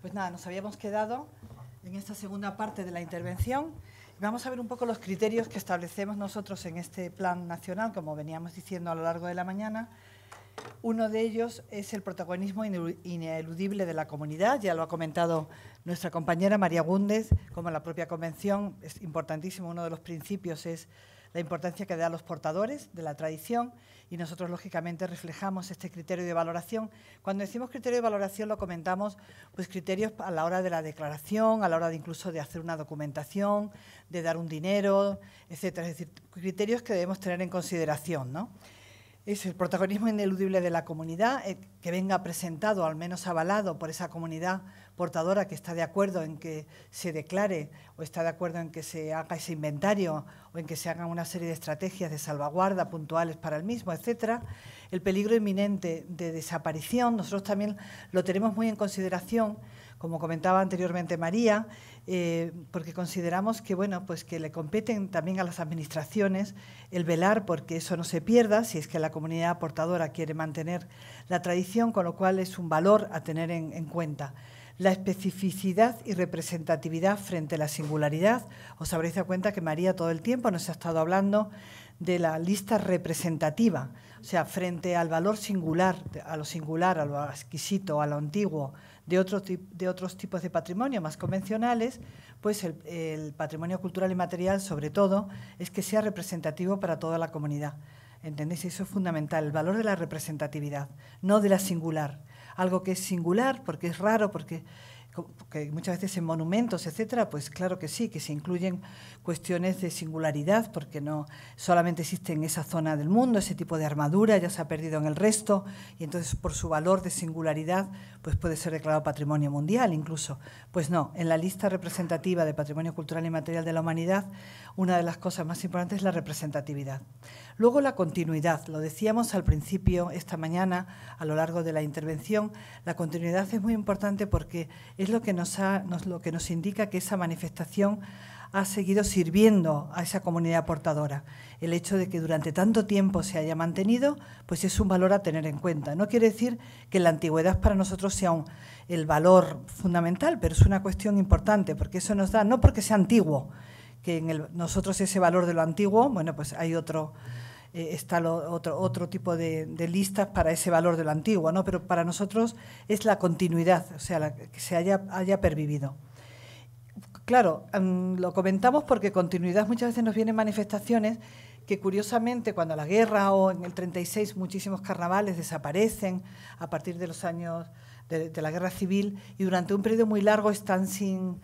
pues nada, nos habíamos quedado en esta segunda parte de la intervención. Vamos a ver un poco los criterios que establecemos nosotros en este plan nacional, como veníamos diciendo a lo largo de la mañana. Uno de ellos es el protagonismo ineludible de la comunidad, ya lo ha comentado nuestra compañera María Gúndez, como la propia convención, es importantísimo, uno de los principios es la importancia que da a los portadores de la tradición y nosotros lógicamente reflejamos este criterio de valoración. Cuando decimos criterio de valoración lo comentamos pues criterios a la hora de la declaración, a la hora de incluso de hacer una documentación, de dar un dinero, etcétera, es decir, criterios que debemos tener en consideración, Es el protagonismo ineludible de la comunidad, eh, que venga presentado, al menos avalado por esa comunidad portadora que está de acuerdo en que se declare o está de acuerdo en que se haga ese inventario o en que se hagan una serie de estrategias de salvaguarda puntuales para el mismo, etcétera, el peligro inminente de desaparición, nosotros también lo tenemos muy en consideración, como comentaba anteriormente María, eh, porque consideramos que bueno, pues que le competen también a las administraciones el velar porque eso no se pierda, si es que la comunidad portadora quiere mantener la tradición, con lo cual es un valor a tener en cuenta la especificidad y representatividad frente a la singularidad. Os habréis dado cuenta que María todo el tiempo nos ha estado hablando de la lista representativa, o sea, frente al valor singular, a lo singular, a lo exquisito, a lo antiguo, de, de otros tipos de patrimonio más convencionales, pues el, el patrimonio cultural y material, sobre todo, es que sea representativo para toda la comunidad. ¿Entendéis? Eso es fundamental, el valor de la representatividad, no de la singular algo que es singular, porque es raro, porque que muchas veces en monumentos, etcétera, pues claro que sí, que se incluyen cuestiones de singularidad, porque no solamente existe en esa zona del mundo, ese tipo de armadura ya se ha perdido en el resto, y entonces por su valor de singularidad, pues puede ser declarado patrimonio mundial incluso. Pues no, en la lista representativa de patrimonio cultural y material de la humanidad, una de las cosas más importantes es la representatividad. Luego la continuidad, lo decíamos al principio esta mañana, a lo largo de la intervención, la continuidad es muy importante porque es lo que nos, lo que nos indica que esa manifestación ha seguido sirviendo a esa comunidad portadora. El hecho de que durante tanto tiempo se haya mantenido, pues es un valor a tener en cuenta. No quiere decir que la antigüedad para nosotros sea el valor fundamental, pero es una cuestión importante, porque eso nos da, no porque sea antiguo, que en nosotros ese valor de lo antiguo, bueno, pues hay otro eh, está otro, otro tipo de, listas para ese valor de lo antiguo, ¿no? pero para nosotros es la continuidad, o sea, la, que se haya, pervivido. Claro, mm, lo comentamos porque continuidad muchas veces nos vienen manifestaciones que curiosamente cuando la guerra o en el 36 muchísimos carnavales desaparecen a partir de los años de, la guerra civil y durante un periodo muy largo están sin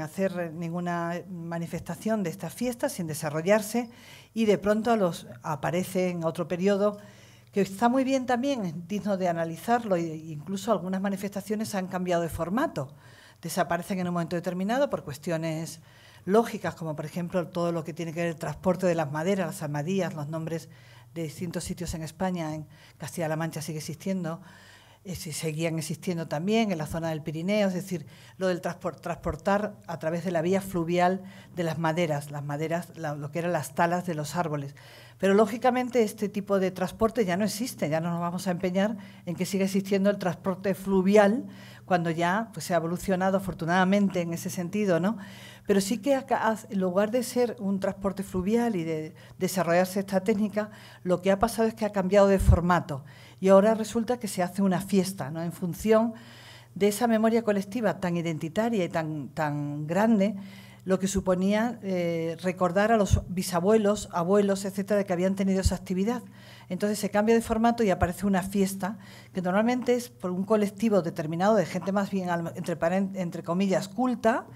hacer ninguna manifestación de estas fiestas, sin desarrollarse y de pronto los, aparece en otro periodo que está muy bien también, digno de analizarlo, e incluso algunas manifestaciones han cambiado de formato, desaparecen en un momento determinado por cuestiones lógicas, como por ejemplo todo lo que tiene que ver el transporte de las maderas, las almadías, los nombres de distintos sitios en España, en Castilla-La Mancha sigue existiendo, eh, seguían existiendo también en la zona del Pirineo, es decir, lo del transportar a través de la vía fluvial de las maderas, las maderas, lo que eran las talas de los árboles. Pero lógicamente este tipo de transporte ya no existe, ya no nos vamos a empeñar en que siga existiendo el transporte fluvial cuando ya pues, se ha evolucionado afortunadamente en ese sentido, ¿no? Pero sí que acá, en lugar de ser un transporte fluvial y de desarrollarse esta técnica, lo que ha pasado es que ha cambiado de formato y ahora resulta que se hace una fiesta, ¿no? En función de esa memoria colectiva tan identitaria y tan, tan grande, lo que suponía eh, recordar a los bisabuelos, abuelos, etcétera, que habían tenido esa actividad. Entonces se cambia de formato y aparece una fiesta que normalmente es por un colectivo determinado de gente más bien, entre, entre comillas, culta.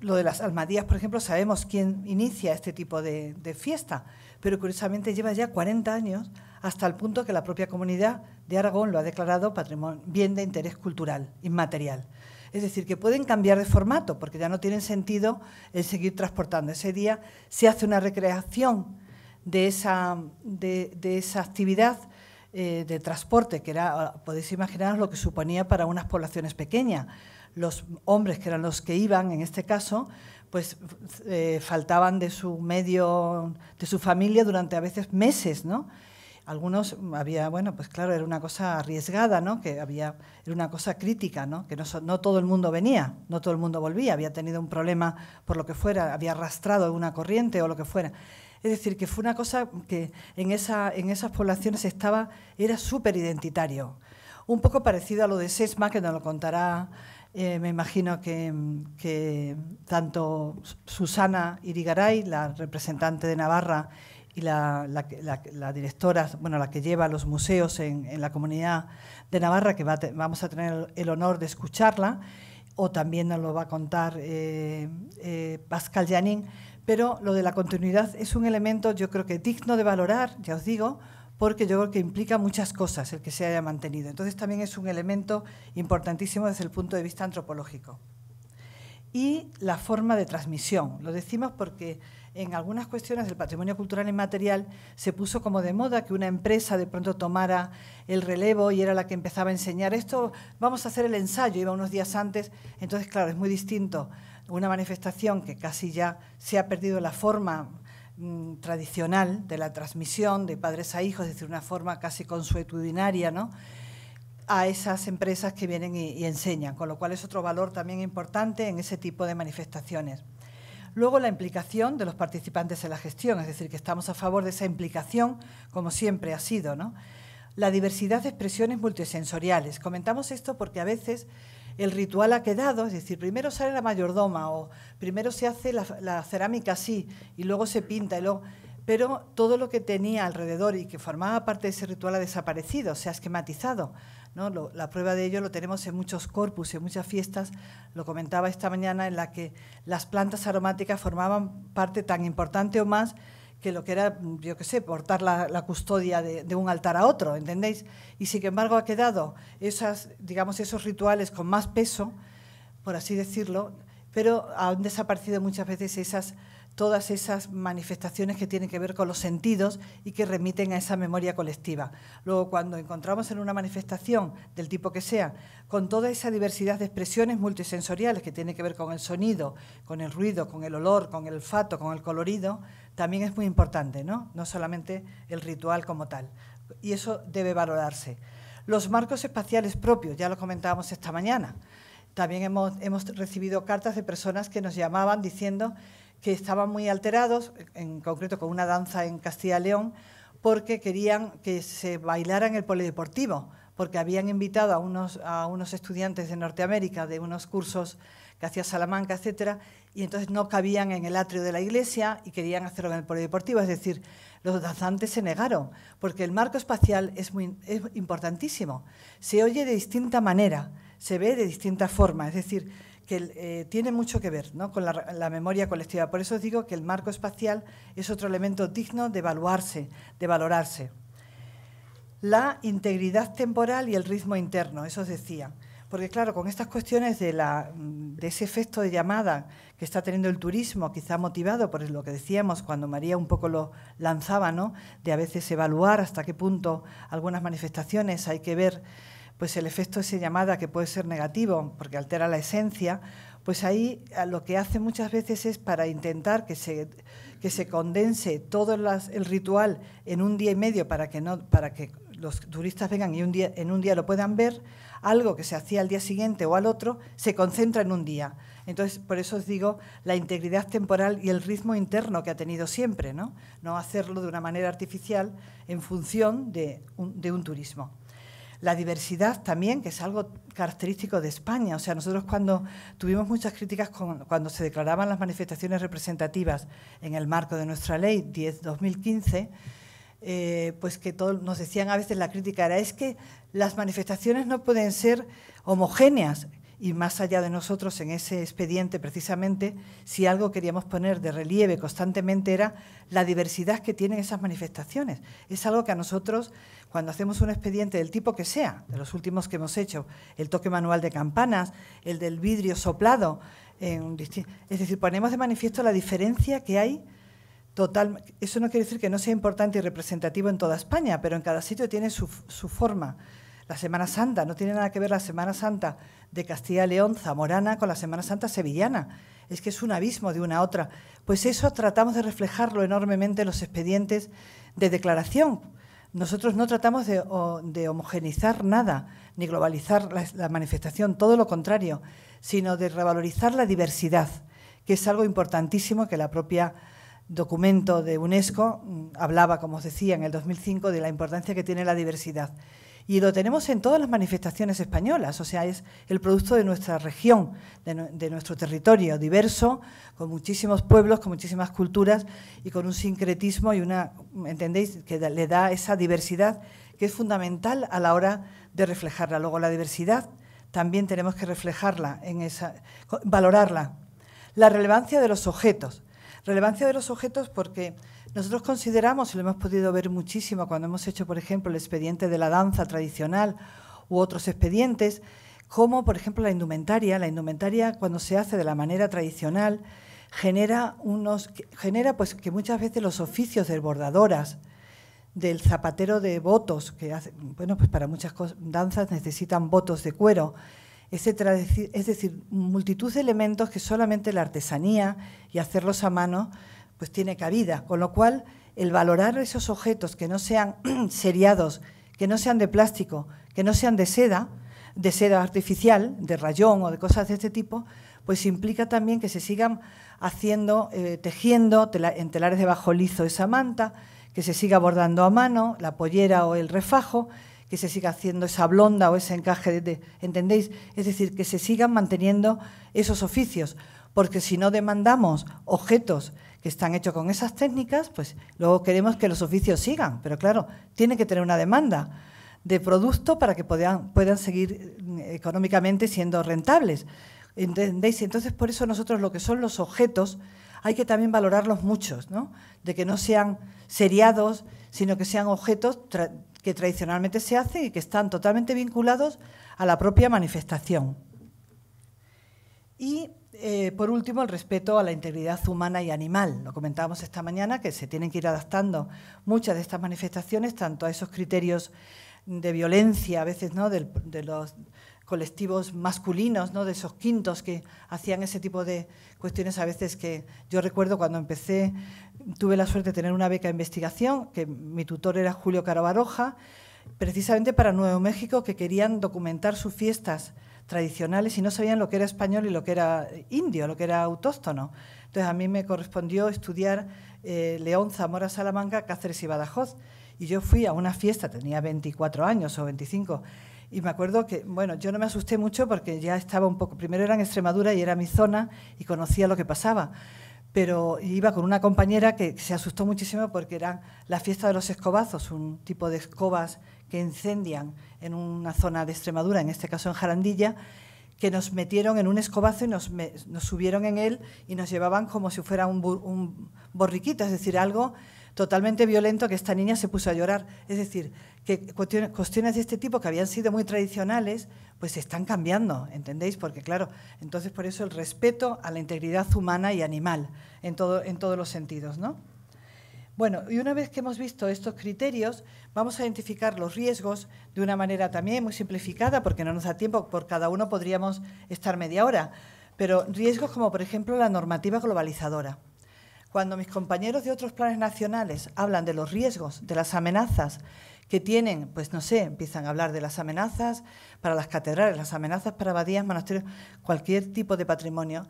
Lo de las almadías, por ejemplo, sabemos quién inicia este tipo de, de fiesta, pero curiosamente lleva ya 40 años hasta el punto que la propia comunidad de Aragón lo ha declarado patrimonio, bien de interés cultural, inmaterial. Es decir, que pueden cambiar de formato, porque ya no tienen sentido el seguir transportando. Ese día se hace una recreación de esa, actividad eh, de transporte, que era, podéis imaginaros lo que suponía para unas poblaciones pequeñas. Los hombres, que eran los que iban en este caso, pues eh, faltaban de su medio, de su familia durante a veces meses, ¿no? algunos mm, había, bueno, pues claro, era una cosa arriesgada, ¿no? Que había, era una cosa crítica, ¿no? Que no, todo el mundo venía, no todo el mundo volvía, había tenido un problema por lo que fuera, había arrastrado una corriente o lo que fuera. Es decir, que fue una cosa que en, esa, en esas poblaciones estaba, era súper identitario. Un poco parecido a lo de Sesma, que nos lo contará, eh, me imagino que, mm, que, tanto Susana Irigaray, la representante de Navarra, y la, directora, bueno, la que lleva los museos en, la comunidad de Navarra, que vamos a tener el honor de escucharla, o también nos lo va a contar eh, eh, Pascal Janin, pero lo de la continuidad es un elemento yo creo que digno de valorar, ya os digo, porque yo creo que implica muchas cosas el que se haya mantenido. Entonces también es un elemento importantísimo desde el punto de vista antropológico. Y la forma de transmisión, lo decimos porque en algunas cuestiones del patrimonio cultural inmaterial se puso como de moda que una empresa de pronto tomara el relevo y era la que empezaba a enseñar esto, vamos a hacer el ensayo, iba unos días antes, entonces claro, es muy distinto una manifestación que casi ya se ha perdido la forma mm, tradicional de la transmisión de padres a hijos, es decir, una forma casi consuetudinaria, a esas empresas que vienen y enseñan, con lo cual es otro valor también importante en ese tipo de manifestaciones. Luego la implicación de los participantes en la gestión, es decir, que estamos a favor de esa implicación como siempre ha sido. ¿no? La diversidad de expresiones multisensoriales. Comentamos esto porque a veces el ritual ha quedado, es decir, primero sale la mayordoma o primero se hace la, la cerámica así y luego se pinta y luego pero todo lo que tenía alrededor y que formaba parte de ese ritual ha desaparecido, se ha esquematizado. ¿no? la prueba de ello lo tenemos en muchos corpus, en muchas fiestas, lo comentaba esta mañana, en la que las plantas aromáticas formaban parte tan importante o más que lo que era, yo qué sé, portar la, custodia de, un altar a otro, ¿entendéis? Y sin embargo ha quedado esas, digamos, esos rituales con más peso, por así decirlo, pero han desaparecido muchas veces esas todas esas manifestaciones que tienen que ver con los sentidos y que remiten a esa memoria colectiva. Luego, cuando encontramos en una manifestación del tipo que sea, con toda esa diversidad de expresiones multisensoriales que tienen que ver con el sonido, con el ruido, con el olor, con el olfato, con el colorido, también es muy importante, ¿no? No solamente el ritual como tal. Y eso debe valorarse. Los marcos espaciales propios, ya lo comentábamos esta mañana. También hemos, hemos recibido cartas de personas que nos llamaban diciendo que estaban muy alterados, en concreto con una danza en Castilla y León, porque querían que se bailara en el polideportivo, porque habían invitado a unos, a unos estudiantes de Norteamérica de unos cursos que hacía Salamanca, etcétera, y entonces no cabían en el atrio de la iglesia y querían hacerlo en el polideportivo. Es decir, los danzantes se negaron, porque el marco espacial es, muy, es importantísimo. Se oye de distinta manera, se ve de distinta forma. Es decir, que eh, tiene mucho que ver con la, memoria colectiva. Por eso os digo que el marco espacial es otro elemento digno de evaluarse, de valorarse. La integridad temporal y el ritmo interno, eso os decía. Porque claro, con estas cuestiones de, ese efecto de llamada que está teniendo el turismo, quizá motivado por lo que decíamos cuando María un poco lo lanzaba, ¿no? de a veces evaluar hasta qué punto algunas manifestaciones hay que ver pues el efecto esa llamada que puede ser negativo porque altera la esencia, pues ahí eh, lo que hace muchas veces es para intentar que se, condense todo el ritual en un día y medio para que, para que los turistas vengan y en un día lo puedan ver, algo que se hacía al día siguiente o al otro se concentra en un día. Entonces, por eso os digo la integridad temporal y el ritmo interno que ha tenido siempre, ¿no? hacerlo de una manera artificial en función de un turismo la diversidad también, que es algo característico de España. O sea, nosotros cuando tuvimos muchas críticas cuando se declaraban las manifestaciones representativas en el marco de nuestra ley 10-2015, eh, pues que nos decían a veces la crítica era es que las manifestaciones no pueden ser homogéneas y más allá de nosotros en ese expediente precisamente, si algo queríamos poner de relieve constantemente era la diversidad que tienen esas manifestaciones. Es algo que a nosotros, cuando hacemos un expediente del tipo que sea, de los últimos que hemos hecho, el toque manual de campanas, el del vidrio soplado, es decir, ponemos de manifiesto la diferencia que hay total. Eso no quiere decir que no sea importante y representativo en toda España, pero en cada sitio tiene su, su forma. La Semana Santa, no tiene nada que ver la Semana Santa de Castilla y León, zamorana, con la Semana Santa sevillana. Es que es un abismo de una a otra. Pues eso tratamos de reflejarlo enormemente en los expedientes de declaración. Nosotros no tratamos de, homogeneizar nada, ni globalizar la, la manifestación, todo lo contrario, sino de revalorizar la diversidad, que es algo importantísimo que la propia documento de UNESCO mm, hablaba, como os decía, en el 2005, de la importancia que tiene la diversidad. Y lo tenemos en todas las manifestaciones españolas, o sea, es el producto de nuestra región, de, nuestro territorio diverso, con muchísimos pueblos, con muchísimas culturas y con un sincretismo y una, ¿entendéis?, que le da esa diversidad que es fundamental a la hora de reflejarla. Luego, la diversidad también tenemos que reflejarla, en esa, valorarla. La relevancia de los objetos. Relevancia de los objetos porque nosotros consideramos, y lo hemos podido ver muchísimo cuando hemos hecho, por ejemplo, el expediente de la danza tradicional u otros expedientes, como, por ejemplo, la indumentaria. La indumentaria, cuando se hace de la manera tradicional, genera, unos, genera pues, que muchas veces los oficios de bordadoras, del zapatero de votos, que hace, bueno, pues para muchas danzas necesitan votos de cuero, es decir, multitud de elementos que solamente la artesanía y hacerlos a mano pues tiene cabida. Con lo cual, el valorar esos objetos que no sean seriados, que no sean de plástico, que no sean de seda, de seda artificial, de rayón o de cosas de este tipo, pues implica también que se sigan haciendo, eh, tejiendo en telares de bajo lizo esa manta, que se siga bordando a mano la pollera o el refajo, que se siga haciendo esa blonda o ese encaje, ¿entendéis? Es decir, que se sigan manteniendo esos oficios, porque si no demandamos objetos que están hechos con esas técnicas, pues luego queremos que los oficios sigan, pero claro, tienen que tener una demanda de producto para que puedan, puedan seguir eh, económicamente siendo rentables. ¿Entendéis? Entonces, por eso nosotros lo que son los objetos hay que también valorarlos muchos, ¿no? De que no sean seriados, sino que sean objetos que tradicionalmente se hacen y que están totalmente vinculados a la propia manifestación. Y eh, por último, el respeto a la integridad humana y animal. Lo comentábamos esta mañana, que se tienen que ir adaptando muchas de estas manifestaciones, tanto a esos criterios de violencia, a veces, ¿no? de, los colectivos masculinos, ¿no? de esos quintos que hacían ese tipo de cuestiones a veces que yo recuerdo cuando empecé, tuve la suerte de tener una beca de investigación, que mi tutor era Julio Carabaroja, precisamente para Nuevo México, que querían documentar sus fiestas tradicionales y no sabían lo que era español y lo que era indio, lo que era autóctono. Entonces a mí me correspondió estudiar eh, León, Zamora, Salamanca, Cáceres y Badajoz. Y yo fui a una fiesta, tenía 24 años o 25, y me acuerdo que, bueno, yo no me asusté mucho porque ya estaba un poco, primero era en Extremadura y era mi zona y conocía lo que pasaba, pero iba con una compañera que se asustó muchísimo porque era la fiesta de los escobazos, un tipo de escobas que encendían en una zona de Extremadura, en este caso en Jarandilla, que nos metieron en un escobazo y nos, subieron en él y nos llevaban como si fuera un, borriquito, es decir, algo totalmente violento que esta niña se puso a llorar. Es decir, que cuestiones de este tipo que habían sido muy tradicionales, pues están cambiando, ¿entendéis? Porque claro, entonces por eso el respeto a la integridad humana y animal en, todo, en todos los sentidos, ¿no? Bueno, y una vez que hemos visto estos criterios, vamos a identificar los riesgos de una manera también muy simplificada, porque no nos da tiempo, por cada uno podríamos estar media hora, pero riesgos como por ejemplo la normativa globalizadora. Cuando mis compañeros de otros planes nacionales hablan de los riesgos, de las amenazas que tienen, pues no sé, empiezan a hablar de las amenazas para las catedrales, las amenazas para abadías, monasterios, cualquier tipo de patrimonio,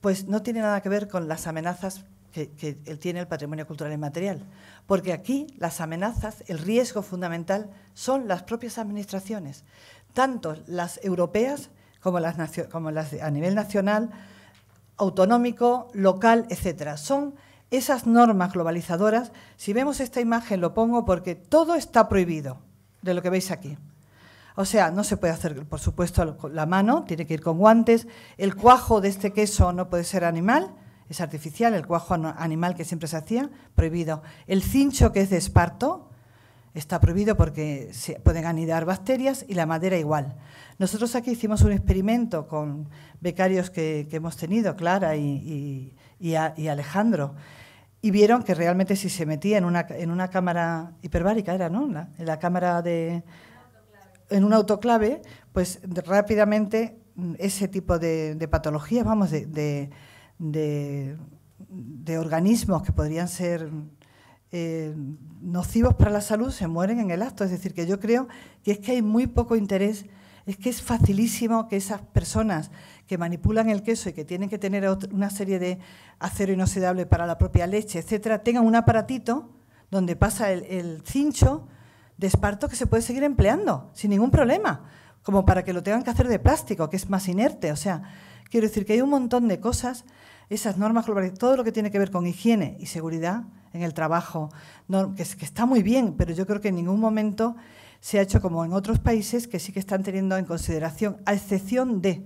pues no tiene nada que ver con las amenazas que, él tiene el patrimonio cultural inmaterial. Porque aquí las amenazas, el riesgo fundamental, son las propias administraciones, tanto las europeas como las, como las a nivel nacional, autonómico, local, etc. Son esas normas globalizadoras. Si vemos esta imagen, lo pongo porque todo está prohibido de lo que veis aquí. O sea, no se puede hacer, por supuesto, la mano, tiene que ir con guantes. El cuajo de este queso no puede ser animal es artificial, el cuajo animal que siempre se hacía, prohibido. El cincho que es de esparto, está prohibido porque se pueden anidar bacterias y la madera igual. Nosotros aquí hicimos un experimento con becarios que, hemos tenido, Clara y, Alejandro, y vieron que realmente si se metía en una, en una cámara hiperbárica, era, ¿no? en la cámara de... En un autoclave, pues rápidamente mm, ese tipo de, patologías, vamos, de de, organismos que podrían ser eh, nocivos para la salud se mueren en el acto. Es decir, que yo creo que es que hay muy poco interés, es que es facilísimo que esas personas que manipulan el queso y que tienen que tener una serie de acero inoxidable para la propia leche, etcétera, tengan un aparatito donde pasa el cincho de esparto que se puede seguir empleando sin ningún problema, como para que lo tengan que hacer de plástico, que es más inerte. O sea, quiero decir que hay un montón de cosas esas normas globales, todo lo que tiene que ver con higiene y seguridad en el trabajo, que, que, está muy bien, pero yo creo que en ningún momento se ha hecho como en otros países que sí que están teniendo en consideración, a excepción de,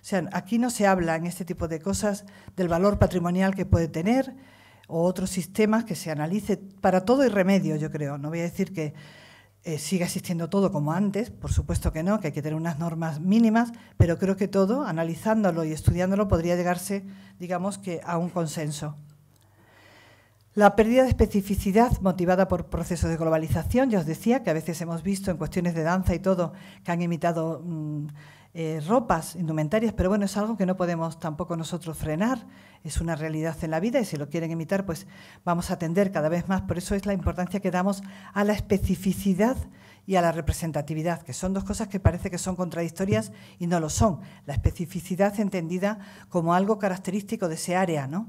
o sea, aquí no se habla en este tipo de cosas del valor patrimonial que puede tener o otros sistemas que se analice para todo y remedio, yo creo. No voy a decir que eh, siga sigue existiendo todo como antes, por supuesto que no, que hay que tener unas normas mínimas, pero creo que todo, analizándolo y estudiándolo, podría llegarse, digamos, que a un consenso. La pérdida de especificidad motivada por procesos de globalización, ya os decía que a veces hemos visto en cuestiones de danza y todo que han imitado mm, eh, ropas, indumentarias, pero bueno, es algo que no podemos tampoco nosotros frenar es una realidad en la vida y si lo quieren imitar, pues vamos a atender cada vez más. Por eso es la importancia que damos a la especificidad y a la representatividad, que son dos cosas que parece que son contradictorias y no lo son. La especificidad entendida como algo característico de ese área, ¿no?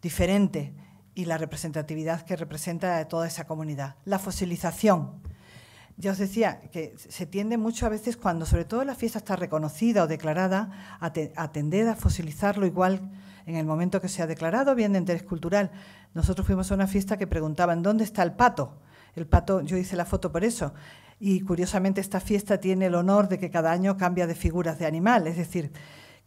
diferente, y la representatividad que representa a toda esa comunidad. La fosilización. Ya os decía que se tiende mucho a veces cuando sobre todo la fiesta está reconocida o declarada a atender a fosilizarlo igual en el momento que se ha declarado bien de interés cultural. Nosotros fuimos a una fiesta que preguntaban, ¿dónde está el pato? El pato, yo hice la foto por eso. Y curiosamente esta fiesta tiene el honor de que cada año cambia de figuras de animal, es decir,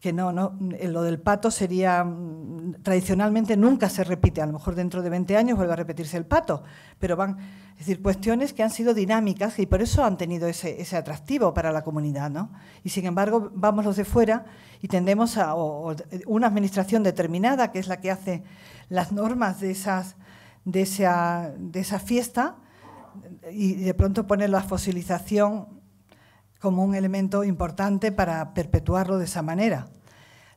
que no, no, eh, lo del pato sería, mm, tradicionalmente nunca se repite, a lo mejor dentro de 20 años vuelve a repetirse el pato, pero van, es decir, cuestiones que han sido dinámicas y por eso han tenido ese, atractivo para la comunidad, ¿no? Y sin embargo, vamos los de fuera y tendemos a una administración determinada, que es la que hace las normas de, esas, de, esa, de esa fiesta, y de pronto pone la fosilización como un elemento importante para perpetuarlo de esa manera.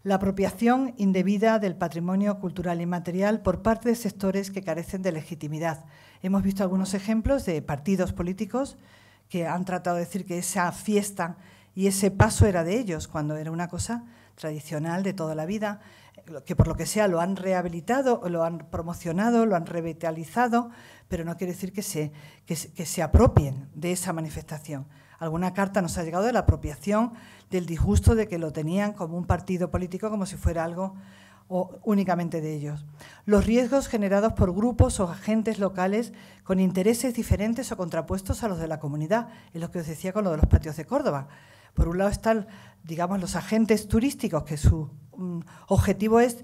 La apropiación indebida del patrimonio cultural material por parte de sectores que carecen de legitimidad. Hemos visto algunos ejemplos de partidos políticos que han tratado de decir que esa fiesta y ese paso era de ellos, cuando era una cosa tradicional de toda la vida, que por lo que sea lo han rehabilitado, lo han promocionado, lo han revitalizado, pero no quiere decir que se apropien de esa manifestación. Alguna carta nos ha llegado de la apropiación del disgusto de que lo tenían como un partido político, como si fuera algo únicamente de ellos. Los riesgos generados por grupos o agentes locales con intereses diferentes o contrapuestos a los de la comunidad, es lo que os decía con lo de los patios de Córdoba. Por un lado están, digamos, los agentes turísticos, que su mm, objetivo es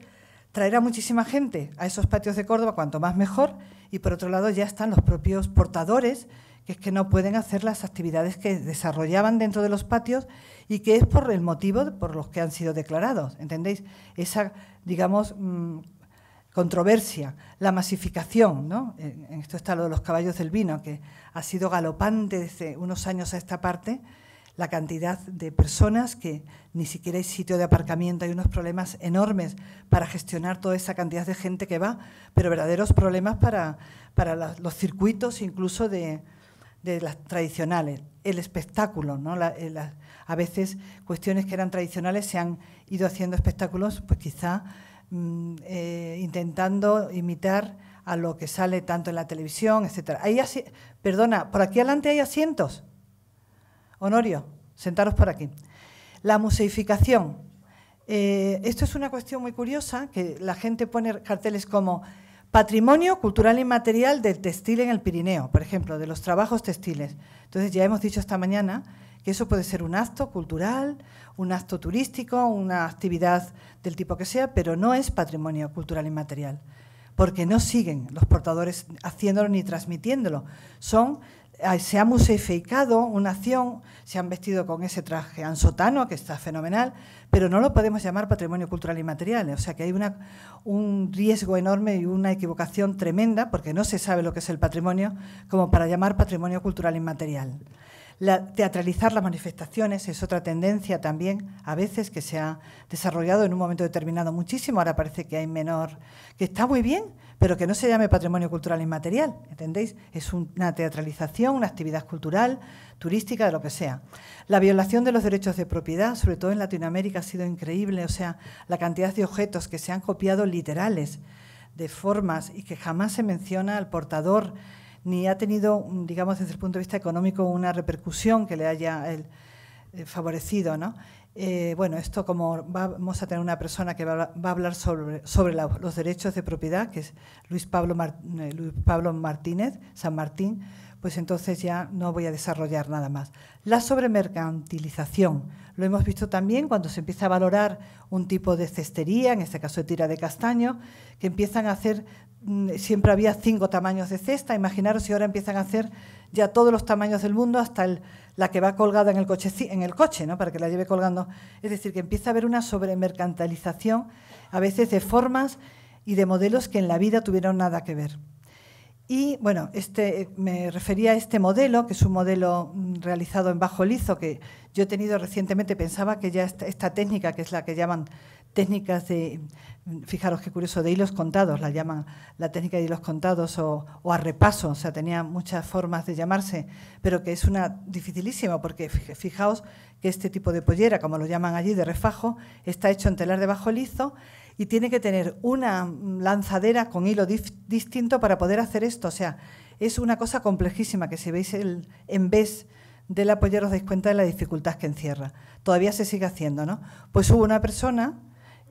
traer a muchísima gente a esos patios de Córdoba, cuanto más mejor, y por otro lado ya están los propios portadores que es que no pueden hacer las actividades que desarrollaban dentro de los patios y que es por el motivo por los que han sido declarados, ¿entendéis? Esa, digamos, mm, controversia, la masificación, ¿no? En esto está lo de los caballos del vino, que ha sido galopante desde unos años a esta parte, la cantidad de personas que ni siquiera hay sitio de aparcamiento, hay unos problemas enormes para gestionar toda esa cantidad de gente que va, pero verdaderos problemas para, para los circuitos incluso de, de las tradicionales, el espectáculo, ¿no? Eh, a veces cuestiones que eran tradicionales se han ido haciendo espectáculos, pues quizá mm, eh, intentando imitar a lo que sale tanto en la televisión, etcétera. Ahí perdona, por aquí adelante hay asientos. Honorio, sentaros por aquí. La museificación. Eh, esto es una cuestión muy curiosa, que la gente pone carteles como Patrimonio cultural inmaterial del textil en el Pirineo, por ejemplo, de los trabajos textiles. Entonces ya hemos dicho esta mañana que eso puede ser un acto cultural, un acto turístico, una actividad del tipo que sea, pero no es patrimonio cultural inmaterial, porque no siguen los portadores haciéndolo ni transmitiéndolo. Son se ha museificado una acción, se han vestido con ese traje ansotano, que está fenomenal, pero no lo podemos llamar patrimonio cultural inmaterial. ¿eh? O sea que hay un riesgo enorme y una equivocación tremenda, porque no se sabe lo que es el patrimonio, como para llamar patrimonio cultural inmaterial. teatralizar las manifestaciones es otra tendencia también, a veces, que se ha desarrollado en un momento determinado muchísimo. Ahora parece que hay menor, que está muy bien, pero que no se llame patrimonio cultural inmaterial, ¿entendéis? Es una teatralización, una actividad cultural, turística, de lo que sea. La violación de los derechos de propiedad, sobre todo en Latinoamérica, ha sido increíble, o sea, la cantidad de objetos que se han copiado literales de formas y que jamás se menciona al portador ni ha tenido, digamos, desde el punto de vista económico, una repercusión que le haya eh, favorecido, ¿no? Eh, bueno, esto como vamos a tener una persona que va, a hablar sobre, los derechos de propiedad, que es eh, Luis Pablo, Martínez, San Martín, pues entonces ya no voy a desarrollar nada más. La sobremercantilización, lo hemos visto también cuando se empieza a valorar un tipo de cestería, en este caso de tira de castaño, que empiezan a hacer, mm, siempre había cinco tamaños de cesta, imaginaros si ahora empiezan a hacer ya todos los tamaños del mundo hasta el la que va colgada en el coche, en el coche ¿no? para que la lleve colgando. Es decir, que empieza a haber una sobremercantilización, a veces de formas y de modelos que en la vida tuvieron nada que ver. Y bueno, este, eh, me refería a este modelo, que es un modelo mm, realizado en bajo lizo, que yo he tenido recientemente, pensaba que ya esta técnica, que es la que llaman técnicas de Fijaros qué curioso, de hilos contados, la llaman la técnica de hilos contados o, a repaso, o sea, tenía muchas formas de llamarse, pero que es una dificilísima, porque fijaos que este tipo de pollera, como lo llaman allí, de refajo, está hecho en telar de bajo lizo y tiene que tener una lanzadera con hilo distinto para poder hacer esto. O sea, es una cosa complejísima que si veis el, en vez de la pollera os dais cuenta de la dificultad que encierra. Todavía se sigue haciendo, ¿no? Pues hubo una persona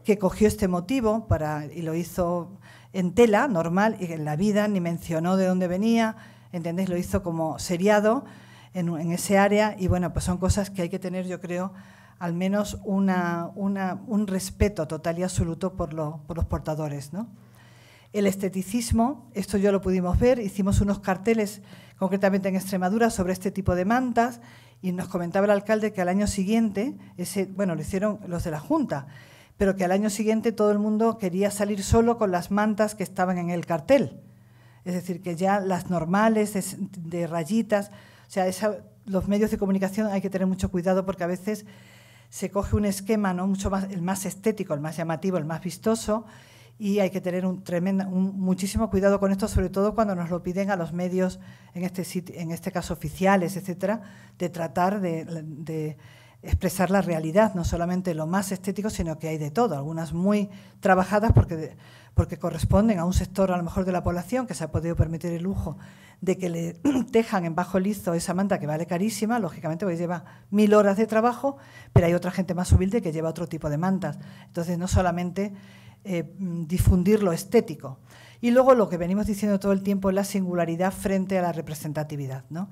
que cogió este motivo para, y lo hizo en tela, normal, y en la vida ni mencionó de dónde venía, ¿entendéis? Lo hizo como seriado en, ese área y bueno, pues son cosas que hay que tener, yo creo, al menos un respeto total y absoluto por, los portadores, El esteticismo, esto yo lo pudimos ver, hicimos unos carteles concretamente en Extremadura sobre este tipo de mantas y nos comentaba el alcalde que al año siguiente, ese, bueno, lo hicieron los de la Junta, pero que al año siguiente todo el mundo quería salir solo con las mantas que estaban en el cartel. Es decir, que ya las normales de, rayitas, o sea, los medios de comunicación hay que tener mucho cuidado porque a veces se coge un esquema ¿no? mucho el más estético, el más llamativo, el más vistoso, y hay que tener un, muchísimo cuidado con esto, sobre todo cuando nos lo piden a los medios, en este, en este caso oficiales, etcétera, de tratar de expresar la realidad, no solamente lo más estético, sino que hay de todo, algunas muy trabajadas porque, porque corresponden a un sector a lo mejor de la población que se ha podido permitir el lujo de que le tejan en bajo lizo esa manta que vale carísima, lógicamente porque lleva mil horas de trabajo, pero hay otra gente más humilde que lleva otro tipo de mantas. Entonces no solamente eh, difundir lo estético. Y luego lo que venimos diciendo todo el tiempo es la singularidad frente a la representatividad. ¿no?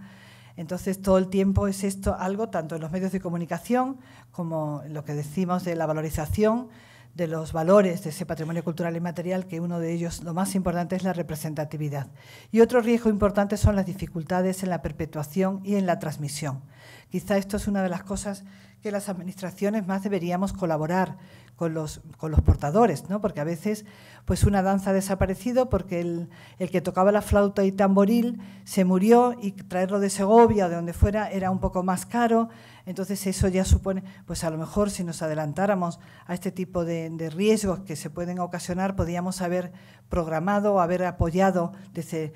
Entonces, todo el tiempo es esto algo, tanto en los medios de comunicación como en lo que decimos de la valorización de los valores de ese patrimonio cultural y material, que uno de ellos, lo más importante, es la representatividad. Y otro riesgo importante son las dificultades en la perpetuación y en la transmisión. Quizá esto es una de las cosas que las administraciones más deberíamos colaborar con los, con los portadores, ¿no? porque a veces pues una danza ha desaparecido porque el, el, que tocaba la flauta y tamboril se murió y traerlo de Segovia o de donde fuera era un poco más caro, entonces eso ya supone, pues a lo mejor si nos adelantáramos a este tipo de, de riesgos que se pueden ocasionar, podríamos haber programado o haber apoyado desde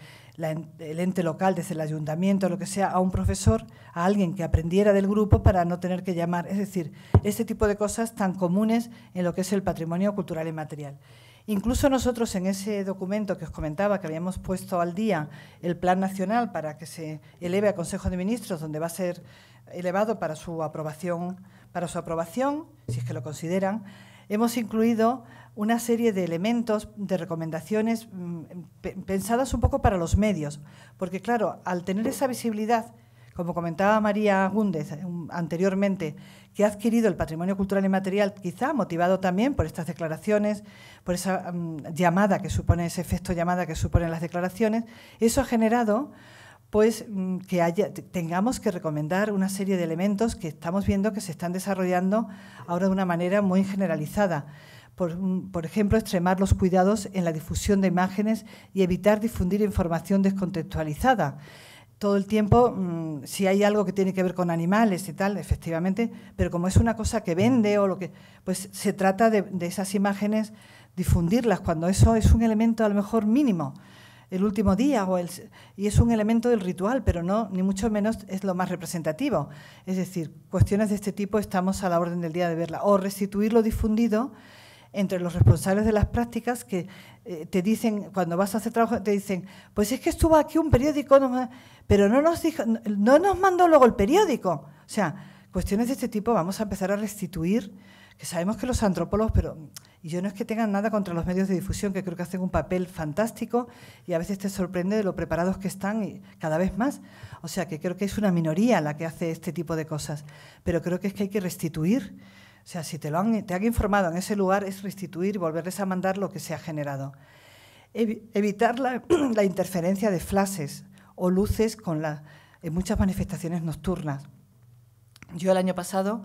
el ente local, desde el ayuntamiento, lo que sea, a un profesor, a alguien que aprendiera del grupo para no tener que llamar. Es decir, este tipo de cosas tan comunes en lo que es el patrimonio cultural y material. Incluso nosotros en ese documento que os comentaba, que habíamos puesto al día el Plan Nacional para que se eleve a Consejo de Ministros, donde va a ser elevado para su aprobación, para su aprobación si es que lo consideran, hemos incluido una serie de elementos, de recomendaciones mm, pensadas un poco para los medios, porque claro, al tener esa visibilidad, como comentaba María Gúndez eh, anteriormente, que ha adquirido el patrimonio cultural y material, quizá motivado también por estas declaraciones, por esa mm, llamada que supone, ese efecto llamada que suponen las declaraciones, eso ha generado pues mm, que tengamos que recomendar una serie de elementos que estamos viendo que se están desarrollando ahora de una manera muy generalizada. Por, ejemplo, extremar los cuidados en la difusión de imágenes y evitar difundir información descontextualizada. Todo el tiempo, mm, si hay algo que tiene que ver con animales y tal, efectivamente, pero como es una cosa que vende o lo que, pues se trata de, esas imágenes difundirlas cuando eso es un elemento a lo mejor mínimo el último día o el, y es un elemento del ritual, pero no ni mucho menos es lo más representativo. Es decir, cuestiones de este tipo estamos a la orden del día de verla o restituir lo difundido entre los responsables de las prácticas que eh, te dicen, cuando vas a hacer trabajo, te dicen, pues es que estuvo aquí un periódico, pero no nos, no nos mandó luego el periódico. O sea, cuestiones de este tipo vamos a empezar a restituir, que sabemos que los antropólogos, pero y yo no es que tengan nada contra los medios de difusión, que creo que hacen un papel fantástico y a veces te sorprende de lo preparados que están cada vez más. O sea, que creo que es una minoría la que hace este tipo de cosas, pero creo que es que hay que restituir o sea, si te, lo han, te han informado en ese lugar es restituir y volverles a mandar lo que se ha generado. Evitar la, interferencia de flashes o luces con en muchas manifestaciones nocturnas. Yo el año pasado,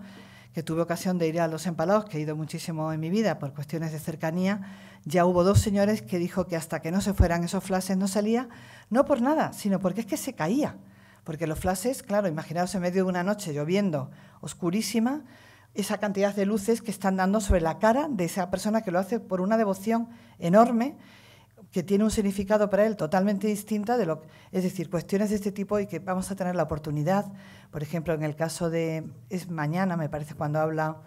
que tuve ocasión de ir a los empalados, que he ido muchísimo en mi vida por cuestiones de cercanía, ya hubo dos señores que dijo que hasta que no se fueran esos flashes no salía, no por nada, sino porque es que se caía. Porque los flashes, claro, imaginaos en medio de una noche lloviendo, oscurísima, esa cantidad de luces que están dando sobre la cara de esa persona que lo hace por una devoción enorme que tiene un significado para él totalmente distinta de lo es decir cuestiones de este tipo y que vamos a tener la oportunidad por ejemplo en el caso de es mañana me parece cuando habla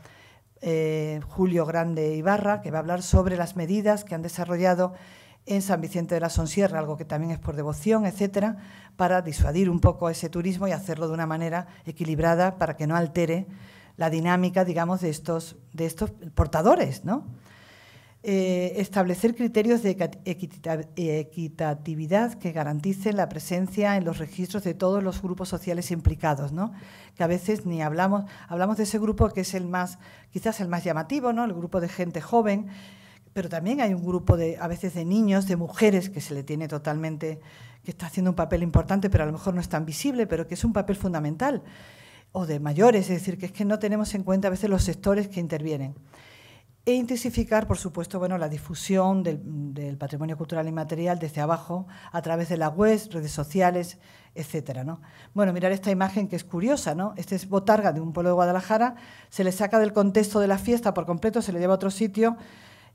eh, Julio Grande Ibarra que va a hablar sobre las medidas que han desarrollado en San Vicente de la Sonsierra, algo que también es por devoción, etcétera, para disuadir un poco ese turismo y hacerlo de una manera equilibrada para que no altere la dinámica, digamos, de estos, de estos portadores, ¿no? Eh, establecer criterios de equitatividad que garanticen la presencia en los registros de todos los grupos sociales implicados, ¿no? que a veces ni hablamos, hablamos de ese grupo que es el más, quizás el más llamativo, ¿no? el grupo de gente joven, pero también hay un grupo de, a veces de niños, de mujeres que se le tiene totalmente, que está haciendo un papel importante, pero a lo mejor no es tan visible, pero que es un papel fundamental o de mayores, es decir, que es que no tenemos en cuenta a veces los sectores que intervienen. E intensificar, por supuesto, bueno, la difusión del, patrimonio cultural inmaterial desde abajo, a través de la web, redes sociales, etcétera. Bueno, mirar esta imagen que es curiosa, ¿no? Este es Botarga de un pueblo de Guadalajara, se le saca del contexto de la fiesta por completo, se le lleva a otro sitio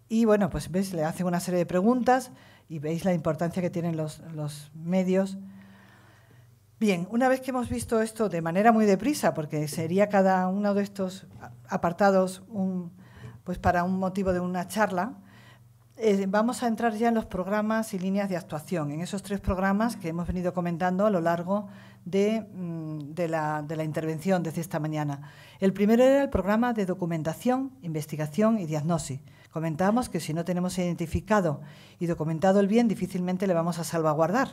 y bueno, pues ves, le hacen una serie de preguntas y veis la importancia que tienen los medios Bien, una vez que hemos visto esto de manera muy deprisa, porque sería cada uno de estos apartados pues para un motivo de una charla, eh, vamos a entrar ya en los programas y líneas de actuación, en esos tres programas que hemos venido comentando a lo largo de, mm, la, intervención desde esta mañana. El primero era el programa de documentación, investigación y diagnóstico. Comentábamos que si no tenemos identificado y documentado el bien, difícilmente le vamos a salvaguardar.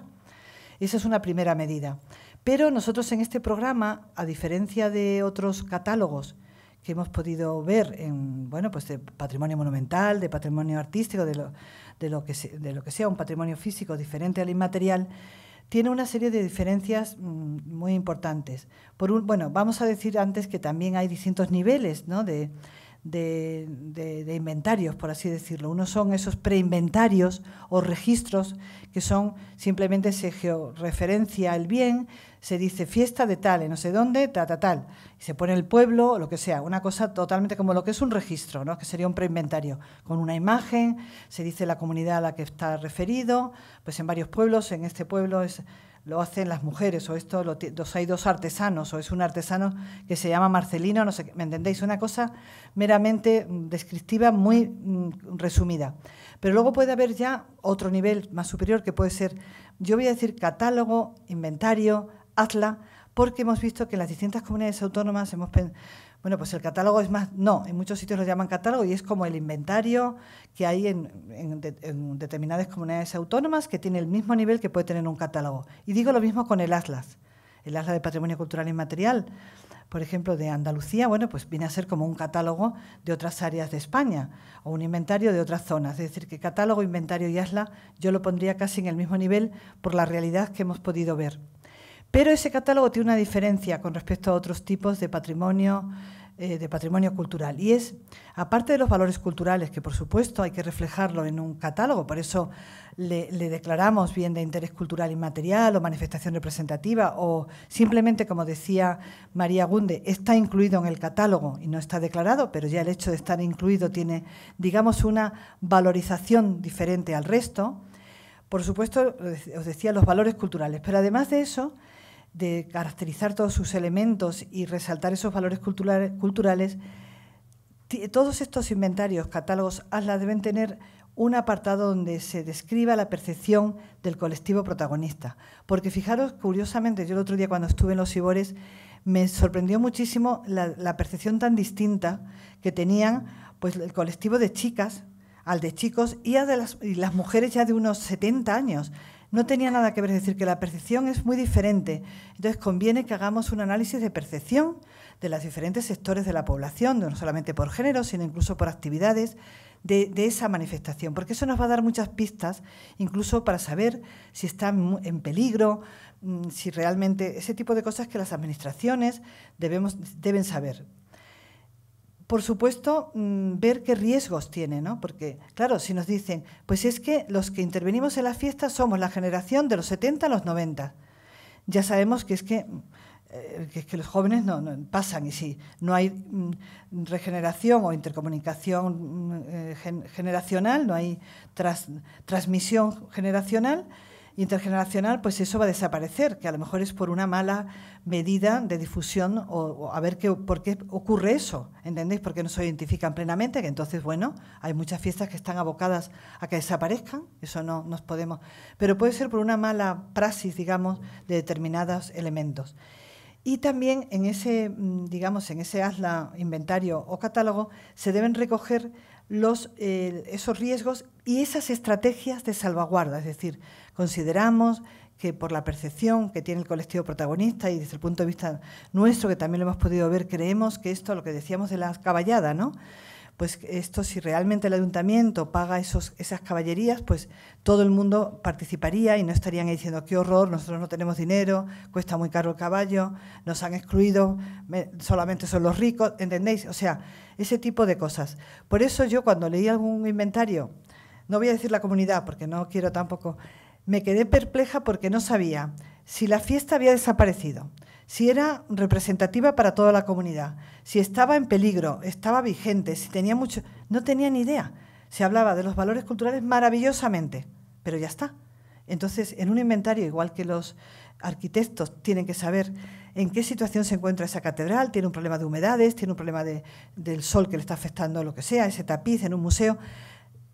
Esa es una primera medida. Pero nosotros en este programa, a diferencia de otros catálogos que hemos podido ver en bueno, pues de patrimonio monumental, de patrimonio artístico, de lo, de lo, que, de lo que sea un patrimonio físico diferente al inmaterial, tiene una serie de diferencias mm, muy importantes. Por un, bueno, vamos a decir antes que también hay distintos niveles ¿no? de, de, inventarios, por así decirlo. Uno son esos preinventarios o registros que son simplemente se georreferencia el bien, se dice fiesta de tal, en no sé dónde, ta, ta, tal. Y se pone el pueblo o lo que sea, una cosa totalmente como lo que es un registro, ¿no? que sería un preinventario, con una imagen, se dice la comunidad a la que está referido, pues en varios pueblos, en este pueblo es lo hacen las mujeres, o esto lo hay dos artesanos, o es un artesano que se llama Marcelino, no sé, ¿me entendéis? Una cosa meramente mm, descriptiva, muy mm, resumida. Pero luego puede haber ya otro nivel más superior que puede ser, yo voy a decir catálogo, inventario, hazla, porque hemos visto que en las distintas comunidades autónomas hemos, bueno, pues el catálogo es más, no, en muchos sitios lo llaman catálogo y es como el inventario que hay en, determinadas comunidades autónomas que tiene el mismo nivel que puede tener un catálogo. Y digo lo mismo con el Atlas, el Atlas de Patrimonio Cultural Inmaterial, por ejemplo, de Andalucía, bueno, pues viene a ser como un catálogo de otras áreas de España o un inventario de otras zonas. Es decir, que catálogo, inventario y Atlas, yo lo pondría casi en el mismo nivel por la realidad que hemos podido ver. Pero ese catálogo tiene una diferencia con respecto a otros tipos de patrimonio, eh, de patrimonio cultural. Y es, aparte de los valores culturales, que por supuesto hay que reflejarlo en un catálogo, por eso le declaramos bien de interés cultural inmaterial o manifestación representativa, o simplemente, como decía María Gunde, está incluido en el catálogo y no está declarado, pero ya el hecho de estar incluido tiene, digamos, una valorización diferente al resto. Por supuesto, os decía los valores culturales, pero además de eso, de caracterizar todos sus elementos y resaltar esos valores culturales, todos estos inventarios, catálogos, ASLA deben tener un apartado donde se describa la percepción del colectivo protagonista. Porque fijaros, curiosamente, yo el otro día cuando estuve en los Ibores me sorprendió muchísimo la, percepción tan distinta que tenían pues, el colectivo de chicas al de chicos y, a de las, y las mujeres ya de unos 70 años no tenía nada que ver, es decir, que la percepción es muy diferente. Entonces conviene que hagamos un análisis de percepción de los diferentes sectores de la población, no solamente por género, sino incluso por actividades de, esa manifestación, porque eso nos va a dar muchas pistas, incluso para saber si están en peligro, mm, si realmente ese tipo de cosas que las administraciones deben saber por supuesto, mm, ver qué riesgos tiene, ¿no? Porque, claro, si nos dicen, pues es que los que intervenimos en la fiesta somos la generación de los 70 a los 90. Ya sabemos mm, eh, que es que, los jóvenes no, pasan y si no hay mm, regeneración o intercomunicación eh, generacional, no hay transmisión generacional, intergeneracional, pues eso va a desaparecer, que a lo mejor es por una mala medida de difusión o, a ver qué, por qué ocurre eso, ¿entendéis? Porque no se identifican plenamente, que entonces, bueno, hay muchas fiestas que están abocadas a que desaparezcan, eso no nos podemos, pero puede ser por una mala praxis, digamos, de determinados elementos. Y también en ese, mm, digamos, en ese ASLA inventario o catálogo se deben recoger los, eh, esos riesgos y esas estrategias de salvaguarda, es decir, Consideramos que por la percepción que tiene el colectivo protagonista y desde el punto de vista nuestro, que también lo hemos podido ver, creemos que esto, lo que decíamos de la caballada, ¿no? pues esto si realmente el ayuntamiento paga esos, esas caballerías, pues todo el mundo participaría y no estarían diciendo qué horror, nosotros no tenemos dinero, cuesta muy caro el caballo, nos han excluido, solamente son los ricos, ¿entendéis? O sea, ese tipo de cosas. Por eso yo cuando leí algún inventario, no voy a decir la comunidad porque no quiero tampoco me quedé perpleja porque no sabía si la fiesta había desaparecido, si era representativa para toda la comunidad, si estaba en peligro, estaba vigente, si tenía mucho... No tenía ni idea. Se hablaba de los valores culturales maravillosamente, pero ya está. Entonces, en un inventario, igual que los arquitectos tienen que saber en qué situación se encuentra esa catedral, tiene un problema de humedades, tiene un problema del sol que le está afectando, lo que sea, ese tapiz en un museo,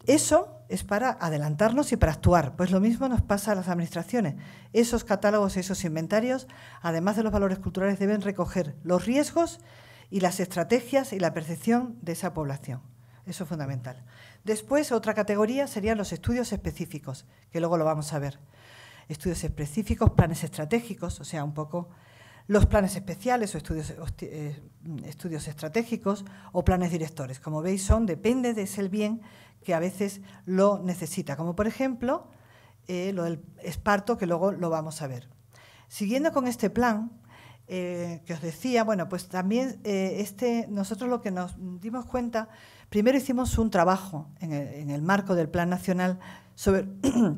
eso es para adelantarnos y para actuar. Pues lo mismo nos pasa a las administraciones. Esos catálogos, esos inventarios, además de los valores culturales, deben recoger los riesgos y las estrategias y la percepción de esa población. Eso es fundamental. Después, otra categoría serían los estudios específicos, que luego lo vamos a ver. Estudios específicos, planes estratégicos, o sea, un poco los planes especiales o estudios, eh, estudios estratégicos o planes directores. Como veis, son, depende de ese bien que a veces lo necesita, como por ejemplo eh, lo del esparto, que luego lo vamos a ver. Siguiendo con este plan eh, que os decía, bueno, pues también eh, este, nosotros lo que nos dimos cuenta, primero hicimos un trabajo en en el marco del Plan Nacional sobre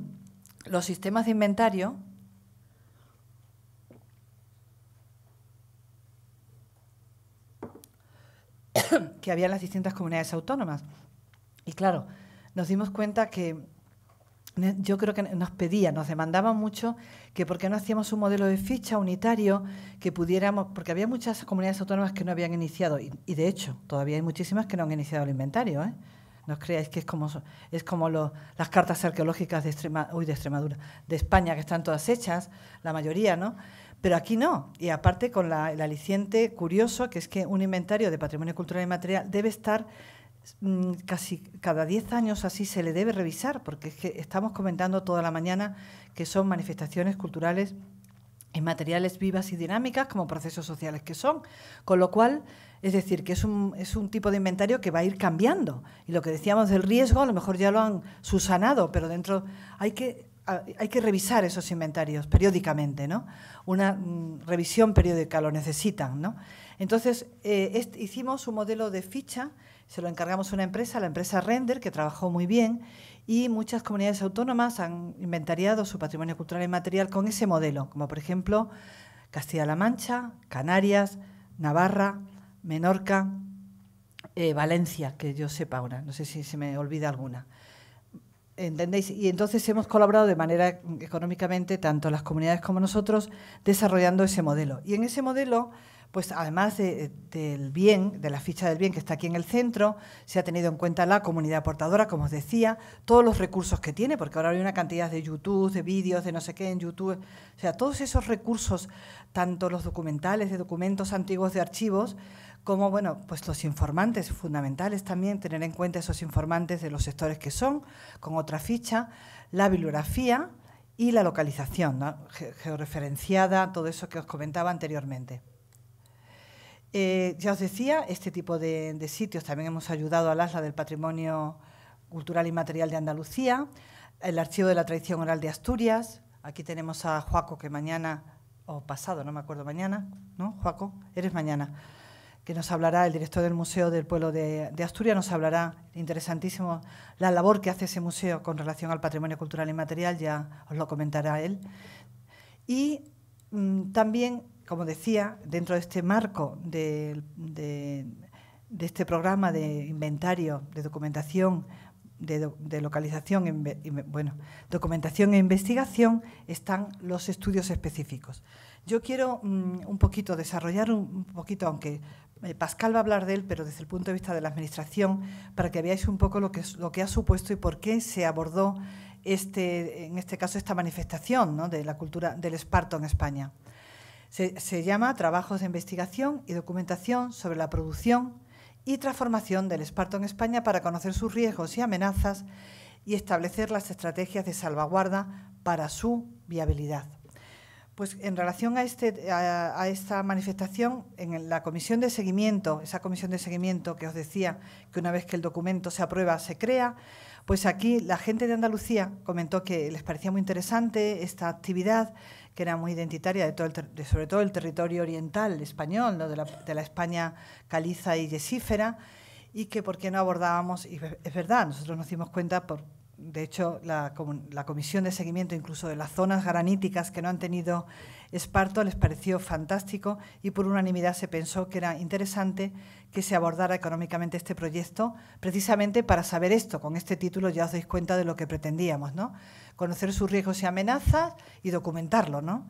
los sistemas de inventario que había en las distintas comunidades autónomas. Y claro, nos dimos cuenta que yo creo que nos pedía nos demandaban mucho que por qué no hacíamos un modelo de ficha unitario que pudiéramos, porque había muchas comunidades autónomas que no habían iniciado, y, de hecho todavía hay muchísimas que no han iniciado el inventario. ¿eh? No os creáis que es como, es como las cartas arqueológicas de, Extrema, uy, de Extremadura, de España, que están todas hechas, la mayoría, ¿no? Pero aquí no. Y aparte con el aliciente curioso, que es que un inventario de patrimonio cultural y material debe estar Mm, casi cada 10 años así se le debe revisar, porque estamos comentando toda la mañana que son manifestaciones culturales en materiales vivas y dinámicas como procesos sociales que son. Con lo cual, es decir, que es un, es un tipo de inventario que va a ir cambiando. Y lo que decíamos del riesgo, a lo mejor ya lo han susanado, pero dentro hay que hay que revisar esos inventarios periódicamente, ¿no? Una mm, revisión periódica lo necesitan, ¿no? Entonces, eh, hicimos un modelo de ficha se lo encargamos a una empresa, la empresa Render, que trabajó muy bien y muchas comunidades autónomas han inventariado su patrimonio cultural material con ese modelo, como por ejemplo Castilla-La Mancha, Canarias, Navarra, Menorca, eh, Valencia, que yo sepa ahora, no sé si se me olvida alguna. ¿Entendéis? Y entonces hemos colaborado de manera económicamente, tanto las comunidades como nosotros, desarrollando ese modelo. Y en ese modelo pues además de, del bien, de la ficha del bien que está aquí en el centro, se ha tenido en cuenta la comunidad portadora, como os decía, todos los recursos que tiene, porque ahora hay una cantidad de YouTube, de vídeos, de no sé qué en YouTube, o sea, todos esos recursos, tanto los documentales, de documentos antiguos, de archivos, como bueno, pues los informantes fundamentales también, tener en cuenta esos informantes de los sectores que son, con otra ficha, la bibliografía y la localización georreferenciada, todo eso que os comentaba anteriormente. Eh, ya os decía, este tipo de, sitios también hemos ayudado al ASLA del Patrimonio Cultural y Material de Andalucía, el Archivo de la Tradición Oral de Asturias. Aquí tenemos a Juaco, que mañana, o pasado, no me acuerdo, mañana, ¿no? Juaco, eres mañana, que nos hablará, el director del Museo del Pueblo de, Asturias nos hablará, interesantísimo, la labor que hace ese museo con relación al patrimonio cultural y material, ya os lo comentará él. Y mm, también como decía, dentro de este marco de, este programa de inventario, de documentación, de, localización, bueno, documentación e investigación, están los estudios específicos. Yo quiero mm, un poquito desarrollar un, poquito, aunque eh, Pascal va a hablar de él, pero desde el punto de vista de la Administración, para que veáis un poco lo que, ha supuesto y por qué se abordó, este, en este caso, esta manifestación de la cultura del esparto en España. Se, llama Trabajos de investigación y documentación sobre la producción y transformación del esparto en España para conocer sus riesgos y amenazas y establecer las estrategias de salvaguarda para su viabilidad. Pues en relación a, este, a, esta manifestación, en la comisión de seguimiento, esa comisión de seguimiento que os decía que una vez que el documento se aprueba se crea, pues aquí la gente de Andalucía comentó que les parecía muy interesante esta actividad, que era muy identitaria, de todo sobre todo el territorio oriental español, de, la, España caliza y yesífera, y que por qué no abordábamos, y es verdad, nosotros nos dimos cuenta por de hecho, la, comisión de seguimiento incluso de las zonas graníticas que no han tenido esparto les pareció fantástico y por unanimidad se pensó que era interesante que se abordara económicamente este proyecto precisamente para saber esto. Con este título ya os dais cuenta de lo que pretendíamos, ¿no? Conocer sus riesgos y amenazas y documentarlo, ¿no?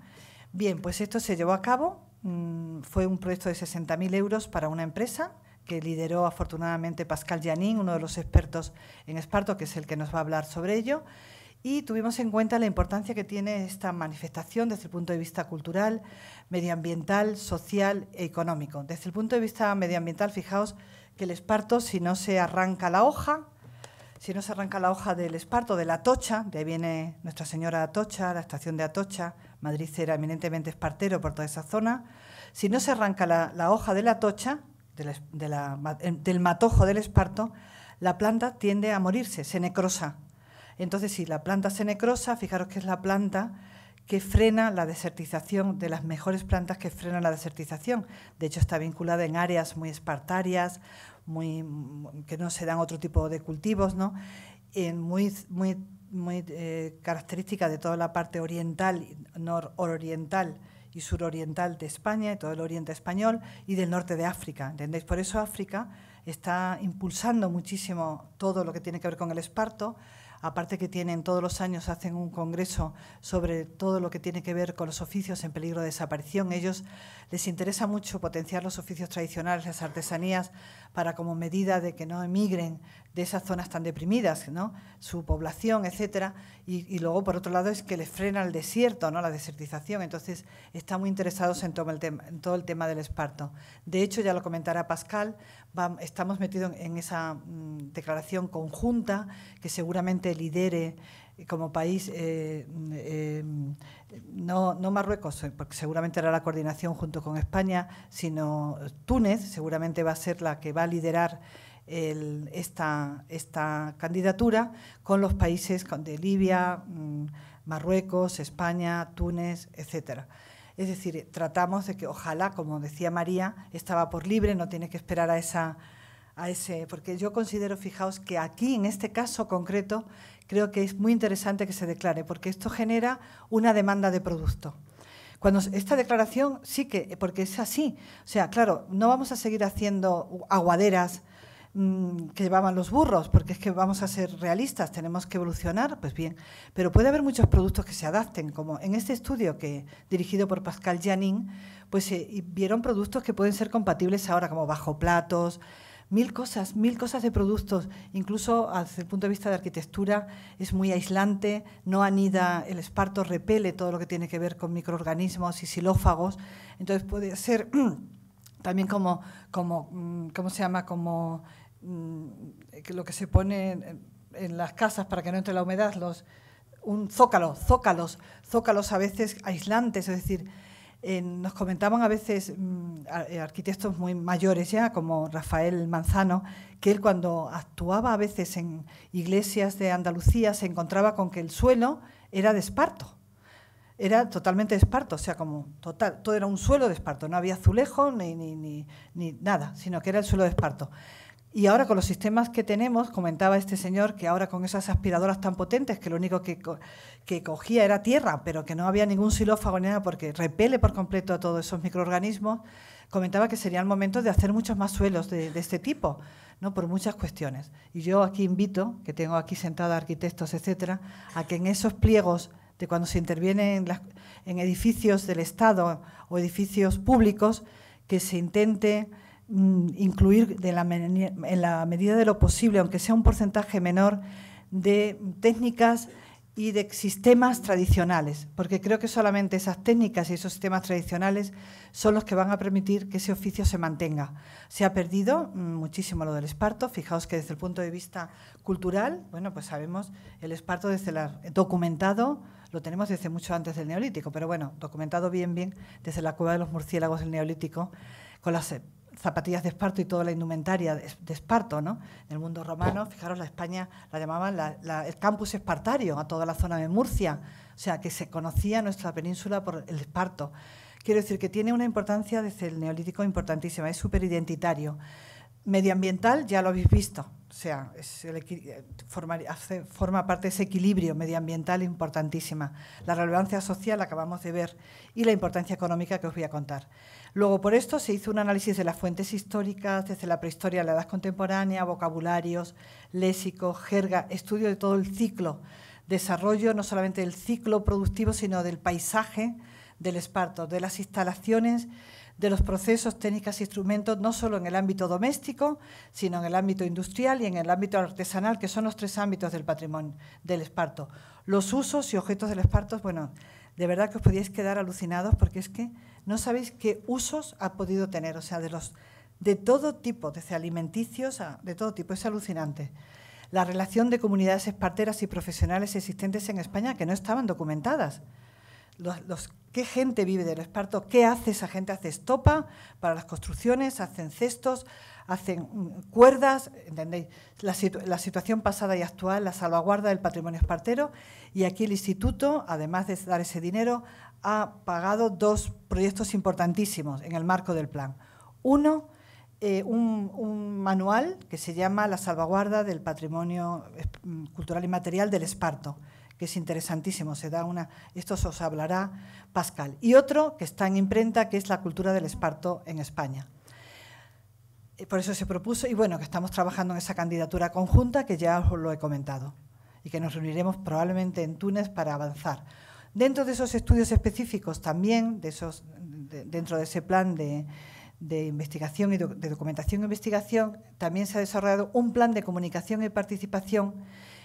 Bien, pues esto se llevó a cabo. Mm, fue un proyecto de 60.000 euros para una empresa que lideró afortunadamente Pascal Janin, uno de los expertos en esparto, que es el que nos va a hablar sobre ello. Y tuvimos en cuenta la importancia que tiene esta manifestación desde el punto de vista cultural, medioambiental, social e económico. Desde el punto de vista medioambiental, fijaos que el esparto, si no se arranca la hoja, si no se arranca la hoja del esparto, de la tocha, de ahí viene Nuestra Señora Atocha, la estación de Atocha, Madrid era eminentemente espartero por toda esa zona, si no se arranca la, hoja de la tocha, del, matojo del esparto, la planta tiende a morirse, se necrosa. Entonces, si la planta se necrosa, fijaros que es la planta que frena la desertización, de las mejores plantas que frenan la desertización. De hecho, está vinculada en áreas muy espartarias, que no se dan otro tipo de cultivos, ¿no? En muy, muy, eh, característica de toda la parte oriental, nororiental y suroriental de España, y todo el oriente español y del norte de África. ¿Entendéis? Por eso África está impulsando muchísimo todo lo que tiene que ver con el esparto aparte que tienen todos los años, hacen un congreso sobre todo lo que tiene que ver con los oficios en peligro de desaparición. Ellos les interesa mucho potenciar los oficios tradicionales, las artesanías, para como medida de que no emigren de esas zonas tan deprimidas, ¿no? su población, etcétera, y, luego por otro lado es que les frena el desierto, ¿no? la desertización, entonces están muy interesados en todo el tema del esparto. De hecho, ya lo comentará Pascal, estamos metidos en, esa mm, declaración conjunta que seguramente lidere eh, como país, eh, eh, mm, no, Marruecos, porque seguramente hará la coordinación junto con España, sino Túnez, seguramente va a ser la que va a liderar esta, esta candidatura con los países de Libia, mm, Marruecos, España, Túnez, etcétera. Es decir, tratamos de que ojalá, como decía María, estaba por libre, no tiene que esperar a esa a ese, porque yo considero, fijaos, que aquí, en este caso concreto, creo que es muy interesante que se declare, porque esto genera una demanda de producto. Cuando esta declaración sí que, porque es así, o sea, claro, no vamos a seguir haciendo aguaderas Mm, que llevaban los burros, porque es que vamos a ser realistas, tenemos que evolucionar, pues bien, pero puede haber muchos productos que se adapten, como en este estudio que dirigido por Pascal Janin, pues eh, vieron productos que pueden ser compatibles ahora, como bajo platos, mil cosas, mil cosas de productos, incluso desde el punto de vista de arquitectura, es muy aislante, no anida, el esparto repele todo lo que tiene que ver con microorganismos y xilófagos, entonces puede ser también como, como mm, ¿cómo se llama?, como Mm, lo que se pone en, las casas para que no entre la humedad, los, un zócalo, zócalos, zócalos a veces aislantes, es decir, nos comentaban a veces mm, eh, arquitectos muy mayores ya, como Rafael Manzano, que él cuando actuaba a veces en iglesias de Andalucía se encontraba con que el suelo era de esparto, era totalmente de esparto, o sea, como total, todo era un suelo de esparto, no había azulejo ni, ni nada, sino que era el suelo de esparto. Y ahora con los sistemas que tenemos, comentaba este señor que ahora con esas aspiradoras tan potentes, que lo único que, que cogía era tierra, pero que no había ningún xilófago ni nada porque repele por completo a todos esos microorganismos, comentaba que sería el momento de hacer muchos más suelos de, este tipo, ¿no? por muchas cuestiones. Y yo aquí invito, que tengo aquí sentados arquitectos, etcétera, a que en esos pliegos de cuando se interviene en edificios del Estado o edificios públicos, que se intente Mm, incluir de en la medida de lo posible, aunque sea un porcentaje menor, de técnicas y de sistemas tradicionales, porque creo que solamente esas técnicas y esos sistemas tradicionales son los que van a permitir que ese oficio se mantenga. Se ha perdido mm, muchísimo lo del esparto, fijaos que desde el punto de vista cultural, bueno, pues sabemos el esparto desde la, documentado, lo tenemos desde mucho antes del neolítico, pero bueno, documentado bien bien desde la cueva de los murciélagos del neolítico con la las eh, zapatillas de esparto y toda la indumentaria de, esparto, ¿no? En el mundo romano, fijaros, la España la llamaban el campus espartario, a toda la zona de Murcia, o sea, que se conocía nuestra península por el esparto. Quiero decir que tiene una importancia desde el neolítico importantísima, es súper identitario. Medioambiental, ya lo habéis visto, o sea, eh, forma, parte de ese equilibrio medioambiental importantísima. La relevancia social acabamos de ver y la importancia económica que os voy a contar. Luego, por esto se hizo un análisis de las fuentes históricas, desde la prehistoria a la edad contemporánea, vocabularios, léxico, jerga, estudio de todo el ciclo, desarrollo no solamente del ciclo productivo, sino del paisaje del esparto, de las instalaciones, de los procesos, técnicas e instrumentos, no solo en el ámbito doméstico, sino en el ámbito industrial y en el ámbito artesanal, que son los tres ámbitos del patrimonio del esparto. Los usos y objetos del esparto, bueno, de verdad que os podíais quedar alucinados porque es que no sabéis qué usos ha podido tener, o sea, de, los, de todo tipo, desde alimenticios a de todo tipo, es alucinante. La relación de comunidades esparteras y profesionales existentes en España que no estaban documentadas. Los, ¿Qué gente vive del esparto? ¿Qué hace esa gente? Hace estopa para las construcciones, hacen cestos, hacen mm, cuerdas, ¿entendéis? la, situación pasada y actual, la salvaguarda del patrimonio espartero. Y aquí el instituto, además de dar ese dinero, ha pagado dos proyectos importantísimos en el marco del plan. Uno, eh, un, manual que se llama La salvaguarda del patrimonio eh, cultural y material del Esparto, que es interesantísimo. Se da una, esto os hablará Pascal. Y otro que está en imprenta, que es La cultura del Esparto en España. Eh, por eso se propuso, y bueno, que estamos trabajando en esa candidatura conjunta que ya os lo he comentado, y que nos reuniremos probablemente en Túnez para avanzar Dentro de esos estudios específicos también, de dentro de ese plan de, investigación y de documentación e investigación, también se ha desarrollado un plan de comunicación y participación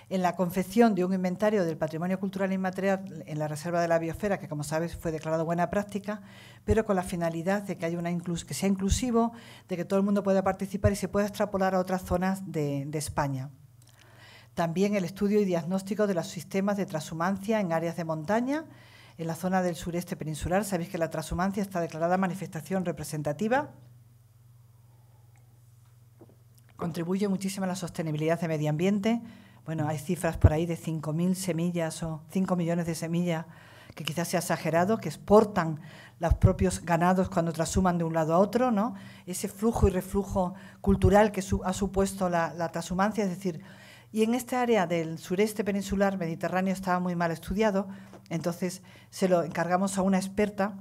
en la confección de un inventario del patrimonio cultural inmaterial en la Reserva de la Biosfera, que como sabes fue declarado buena práctica, pero con la finalidad de que, haya una que sea inclusivo, de que todo el mundo pueda participar y se pueda extrapolar a otras zonas de España. También el estudio y diagnóstico de los sistemas de transhumancia en áreas de montaña, en la zona del sureste peninsular. Sabéis que la transhumancia está declarada manifestación representativa. Contribuye muchísimo a la sostenibilidad de medio ambiente. Bueno, hay cifras por ahí de 5.000 semillas o 5 millones de semillas que quizás sea exagerado, que exportan los propios ganados cuando trasuman de un lado a otro, ¿no? Ese flujo y reflujo cultural que ha supuesto la, la transhumancia, es decir, y en esta área del sureste peninsular mediterráneo estaba muy mal estudiado, entonces se lo encargamos a una experta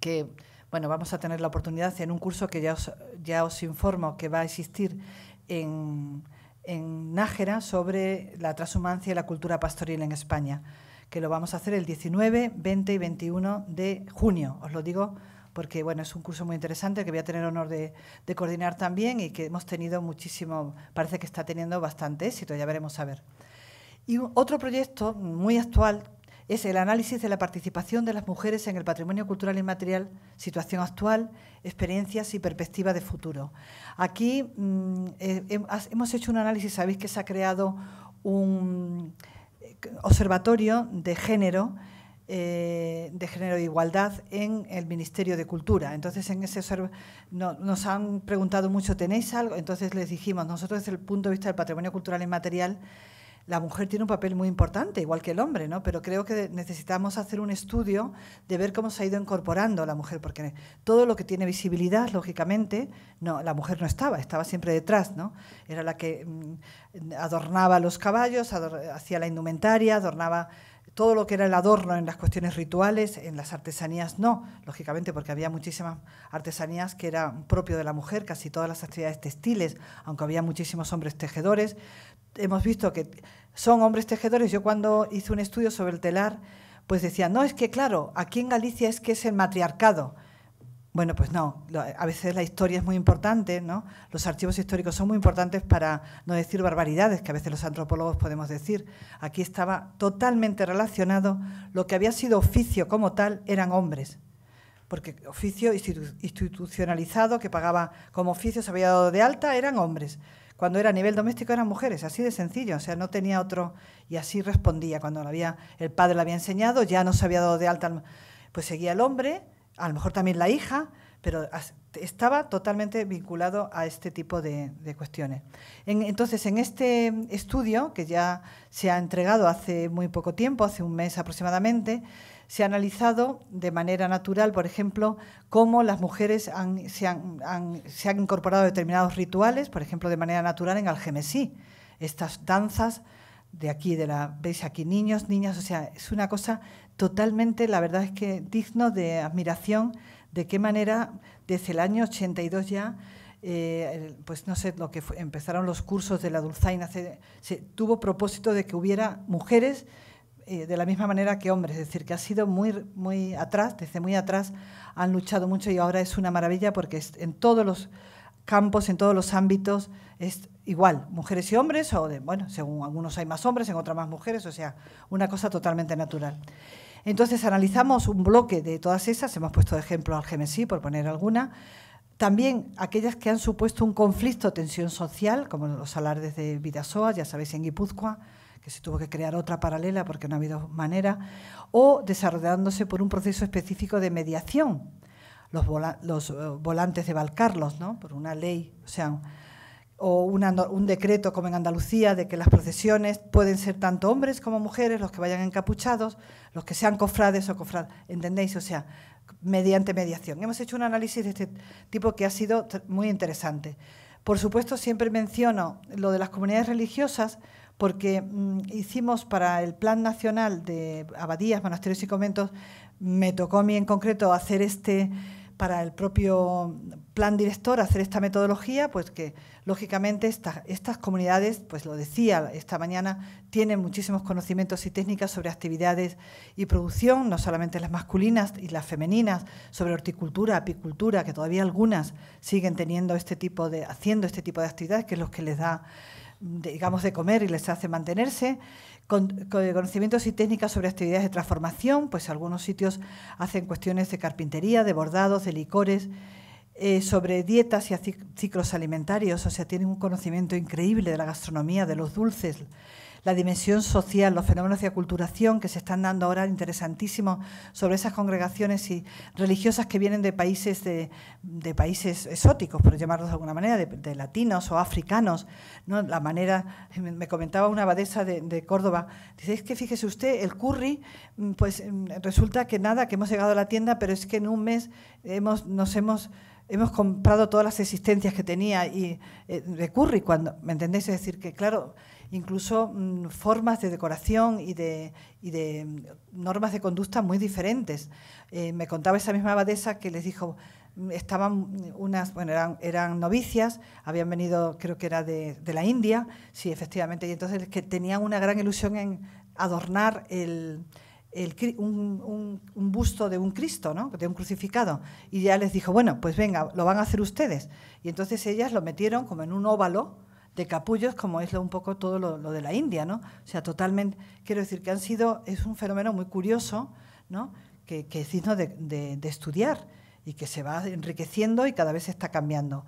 que, bueno, vamos a tener la oportunidad en un curso que ya os, ya os informo que va a existir en, en Nájera sobre la transhumancia y la cultura pastoril en España, que lo vamos a hacer el 19, 20 y 21 de junio. Os lo digo porque bueno, es un curso muy interesante que voy a tener el honor de, coordinar también y que hemos tenido muchísimo, parece que está teniendo bastante éxito, ya veremos a ver. Y otro proyecto muy actual es el análisis de la participación de las mujeres en el patrimonio cultural inmaterial, situación actual, experiencias y perspectiva de futuro. Aquí mm, eh, hemos hecho un análisis, sabéis que se ha creado un eh, observatorio de género eh, de Género de Igualdad en el Ministerio de Cultura. Entonces, en ese nos han preguntado mucho, ¿tenéis algo? Entonces les dijimos, nosotros desde el punto de vista del patrimonio cultural inmaterial, la mujer tiene un papel muy importante, igual que el hombre, ¿no? Pero creo que necesitamos hacer un estudio de ver cómo se ha ido incorporando la mujer, porque todo lo que tiene visibilidad, lógicamente, no, la mujer no estaba, estaba siempre detrás, ¿no? Era la que mm, adornaba los caballos, hacía la indumentaria, adornaba todo lo que era el adorno en las cuestiones rituales, en las artesanías no, lógicamente porque había muchísimas artesanías que eran propio de la mujer, casi todas las actividades textiles, aunque había muchísimos hombres tejedores. Hemos visto que son hombres tejedores. Yo cuando hice un estudio sobre el telar, pues decía, no, es que claro, aquí en Galicia es que es el matriarcado. Bueno, pues no, a veces la historia es muy importante, ¿no? Los archivos históricos son muy importantes para no decir barbaridades que a veces los antropólogos podemos decir. Aquí estaba totalmente relacionado lo que había sido oficio como tal eran hombres, porque oficio institucionalizado que pagaba como oficio se había dado de alta eran hombres. Cuando era a nivel doméstico eran mujeres, así de sencillo, o sea, no tenía otro y así respondía cuando había el padre le había enseñado, ya no se había dado de alta, pues seguía el hombre a lo mejor también la hija, pero estaba totalmente vinculado a este tipo de, cuestiones. entonces, en este estudio, que ya se ha entregado hace muy poco tiempo, hace un mes aproximadamente, se ha analizado de manera natural, por ejemplo, cómo las mujeres se, han, se, han, incorporado determinados rituales, por ejemplo, de manera natural en Algemesí, estas danzas de aquí, de la, veis aquí, niños, niñas, o sea, es una cosa totalmente, la verdad es que digno de admiración, de qué manera desde el año 82 ya, eh, pues no sé, lo que empezaron los cursos de la Dulzaina, se, tuvo propósito de que hubiera mujeres eh, de la misma manera que hombres, es decir, que ha sido muy, muy atrás, desde muy atrás han luchado mucho y ahora es una maravilla porque en todos los campos, en todos los ámbitos, es igual, mujeres y hombres, o bueno, según algunos hay más hombres, en otras más mujeres, o sea, una cosa totalmente natural. Entonces analizamos un bloque de todas esas, hemos puesto de ejemplo al GMSI, por poner alguna, también aquellas que han supuesto un conflicto tensión social, como los alardes de Vidasoa, ya sabéis, en Guipúzcoa, que se tuvo que crear otra paralela porque no ha habido manera, o desarrollándose por un proceso específico de mediación, los, eh, volantes de Valcarlos, ¿no? por una ley, o sea, o un decreto como en Andalucía de que las procesiones pueden ser tanto hombres como mujeres, los que vayan encapuchados, los que sean cofrades o cofrades, ¿entendéis? O sea, mediante mediación. Hemos hecho un análisis de este tipo que ha sido muy interesante. Por supuesto, siempre menciono lo de las comunidades religiosas porque mm, hicimos para el Plan Nacional de Abadías, Monasterios y Conventos, me tocó a mí en concreto hacer este para el propio plan director hacer esta metodología, pues que lógicamente estas comunidades, pues lo decía esta mañana, tienen muchísimos conocimientos y técnicas sobre actividades y producción, no solamente las masculinas y las femeninas, sobre horticultura, apicultura, que todavía algunas siguen teniendo este tipo de, haciendo este tipo de actividades, que es lo que les da digamos, de comer y les hace mantenerse, con, conocimientos y técnicas sobre actividades de transformación, pues algunos sitios hacen cuestiones de carpintería, de bordados, de licores, eh, sobre dietas y ciclos alimentarios, o sea, tienen un conocimiento increíble de la gastronomía, de los dulces, la dimensión social, los fenómenos de aculturación que se están dando ahora interesantísimos sobre esas congregaciones religiosas que vienen de países de, países exóticos, por llamarlos de alguna manera, de, latinos o africanos. La manera, me comentaba una abadesa de, Córdoba, dice, es que fíjese usted, el curry, mm, pues mm, resulta que nada, que hemos llegado a la tienda, pero es que en un mes hemos, nos hemos hemos comprado todas las existencias que tenía y eh, de curry cuando, ¿me entendéis? Es decir, que claro, incluso mm, formas de decoración y de, mm, normas de conducta muy diferentes. Eh, me contaba esa misma abadesa que les dijo, mm, estaban unas, eran, novicias, habían venido, creo que era de, la India, sí, efectivamente, y entonces que tenían una gran ilusión en adornar el, un, un, un, busto de un Cristo, ¿no? de un crucificado. Y ya les dijo, bueno, pues venga, lo van a hacer ustedes. Y entonces ellas lo metieron como en un óvalo de capullos, como es lo, un poco todo lo, de la India, ¿no? O sea, totalmente, quiero decir que han sido, es un fenómeno muy curioso, ¿no? Que, es digno de, estudiar y que se va enriqueciendo y cada vez se está cambiando.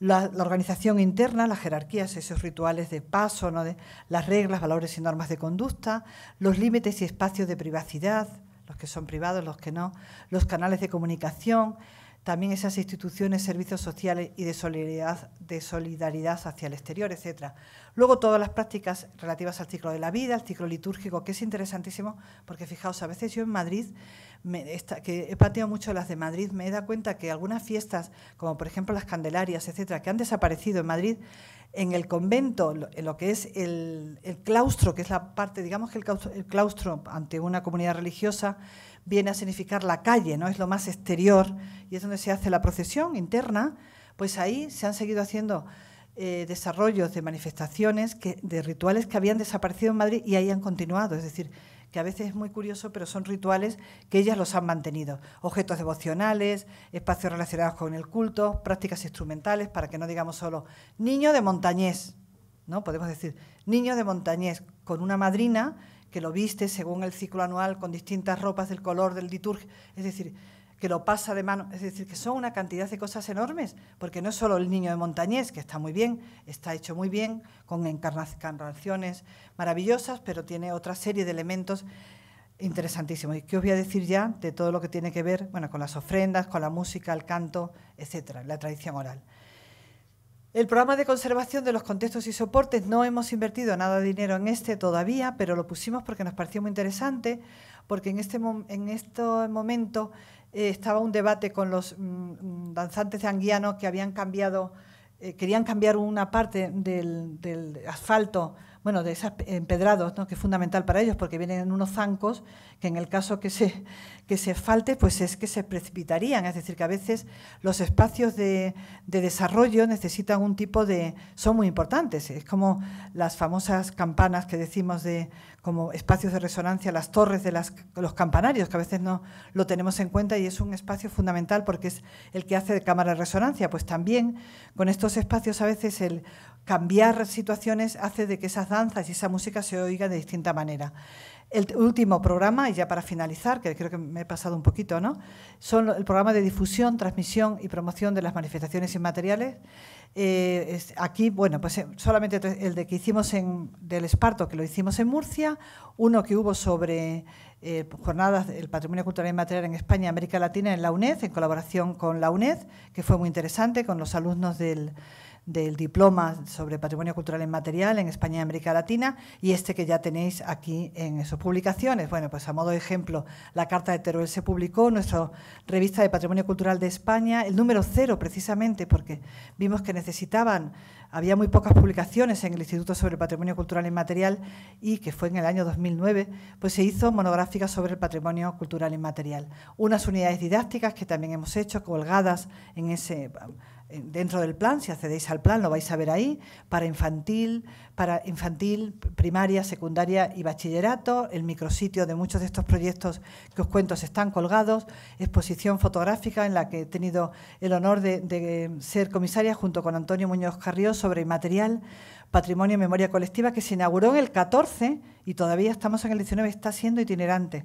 La, organización interna, las jerarquías, esos rituales de paso, ¿no? de, las reglas, valores y normas de conducta, los límites y espacios de privacidad, los que son privados, los que no, los canales de comunicación, también esas instituciones, servicios sociales y de solidaridad, de solidaridad hacia el exterior, etcétera... Luego todas las prácticas relativas al ciclo de la vida, al ciclo litúrgico, que es interesantísimo, porque fijaos, a veces yo en Madrid, que he planteado mucho las de Madrid, me he dado cuenta que algunas fiestas, como por ejemplo las Candelarias, etcétera... que han desaparecido en Madrid, en el convento, en lo que es el, claustro, que es la parte, digamos que el claustro, el claustro ante una comunidad religiosa, viene a significar la calle, ¿no? Es lo más exterior y es donde se hace la procesión interna, pues ahí se han seguido haciendo eh, desarrollos de manifestaciones, de rituales que habían desaparecido en Madrid y ahí han continuado. Es decir, que a veces es muy curioso, pero son rituales que ellas los han mantenido. Objetos devocionales, espacios relacionados con el culto, prácticas instrumentales, para que no digamos solo niño de montañés, ¿no? Podemos decir niño de montañés con una madrina que lo viste según el ciclo anual con distintas ropas del color del liturgio. Es decir, que lo pasa de mano. Es decir, que son una cantidad de cosas enormes, porque no es solo el niño de Montañés, que está muy bien, está hecho muy bien, con encarnaciones maravillosas, pero tiene otra serie de elementos interesantísimos. ¿Y qué os voy a decir ya de todo lo que tiene que ver bueno, con las ofrendas, con la música, el canto, etcétera, la tradición oral? El programa de conservación de los contextos y soportes no hemos invertido nada de dinero en este todavía, pero lo pusimos porque nos pareció muy interesante, porque en este, en este momento eh, estaba un debate con los mm, danzantes anguianos que habían cambiado, eh, querían cambiar una parte del asfalto bueno, de esas empedrados, que es fundamental para ellos porque vienen en unos zancos que en el caso que se, que se falte, pues es que se precipitarían. Es decir, que a veces los espacios de, desarrollo necesitan un tipo de… son muy importantes. Es como las famosas campanas que decimos de como espacios de resonancia, las torres de las, los campanarios, que a veces no lo tenemos en cuenta y es un espacio fundamental porque es el que hace de cámara de resonancia. Pues también con estos espacios a veces el cambiar situaciones hace de que esas danzas y esa música se oigan de distinta manera. El último programa, y ya para finalizar, que creo que me he pasado un poquito, ¿no? Son el programa de difusión, transmisión y promoción de las manifestaciones inmateriales. Eh, aquí, bueno, pues eh, solamente el de que hicimos en, del Esparto, que lo hicimos en Murcia, uno que hubo sobre eh, jornadas del patrimonio cultural inmaterial en España y América Latina en la UNED, en colaboración con la UNED, que fue muy interesante, con los alumnos del, del diploma sobre patrimonio cultural inmaterial en España y América Latina y este que ya tenéis aquí en sus publicaciones. Bueno, pues a modo de ejemplo, la Carta de Teruel se publicó, nuestra revista de Patrimonio Cultural de España, el número cero precisamente, porque vimos que necesitaban había muy pocas publicaciones en el Instituto sobre Patrimonio Cultural Inmaterial y que fue en el año 2009, pues se hizo monográfica sobre el patrimonio cultural inmaterial. Unas unidades didácticas que también hemos hecho colgadas en ese dentro del plan, si accedéis al plan lo vais a ver ahí, para infantil, para infantil, primaria, secundaria y bachillerato, el micrositio de muchos de estos proyectos que os cuento están colgados, exposición fotográfica en la que he tenido el honor de, de ser comisaria junto con Antonio Muñoz Carrió sobre material Patrimonio y Memoria Colectiva que se inauguró en el 14 y todavía estamos en el 19, está siendo itinerante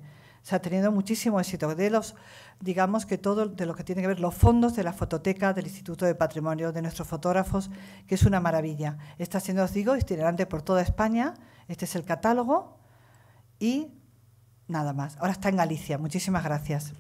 ha teniendo muchísimo éxito. De los, digamos que todo de lo que tiene que ver los fondos de la fototeca del Instituto de Patrimonio de nuestros fotógrafos, que es una maravilla. Está siendo, os digo, itinerante por toda España. Este es el catálogo y nada más. Ahora está en Galicia. Muchísimas gracias.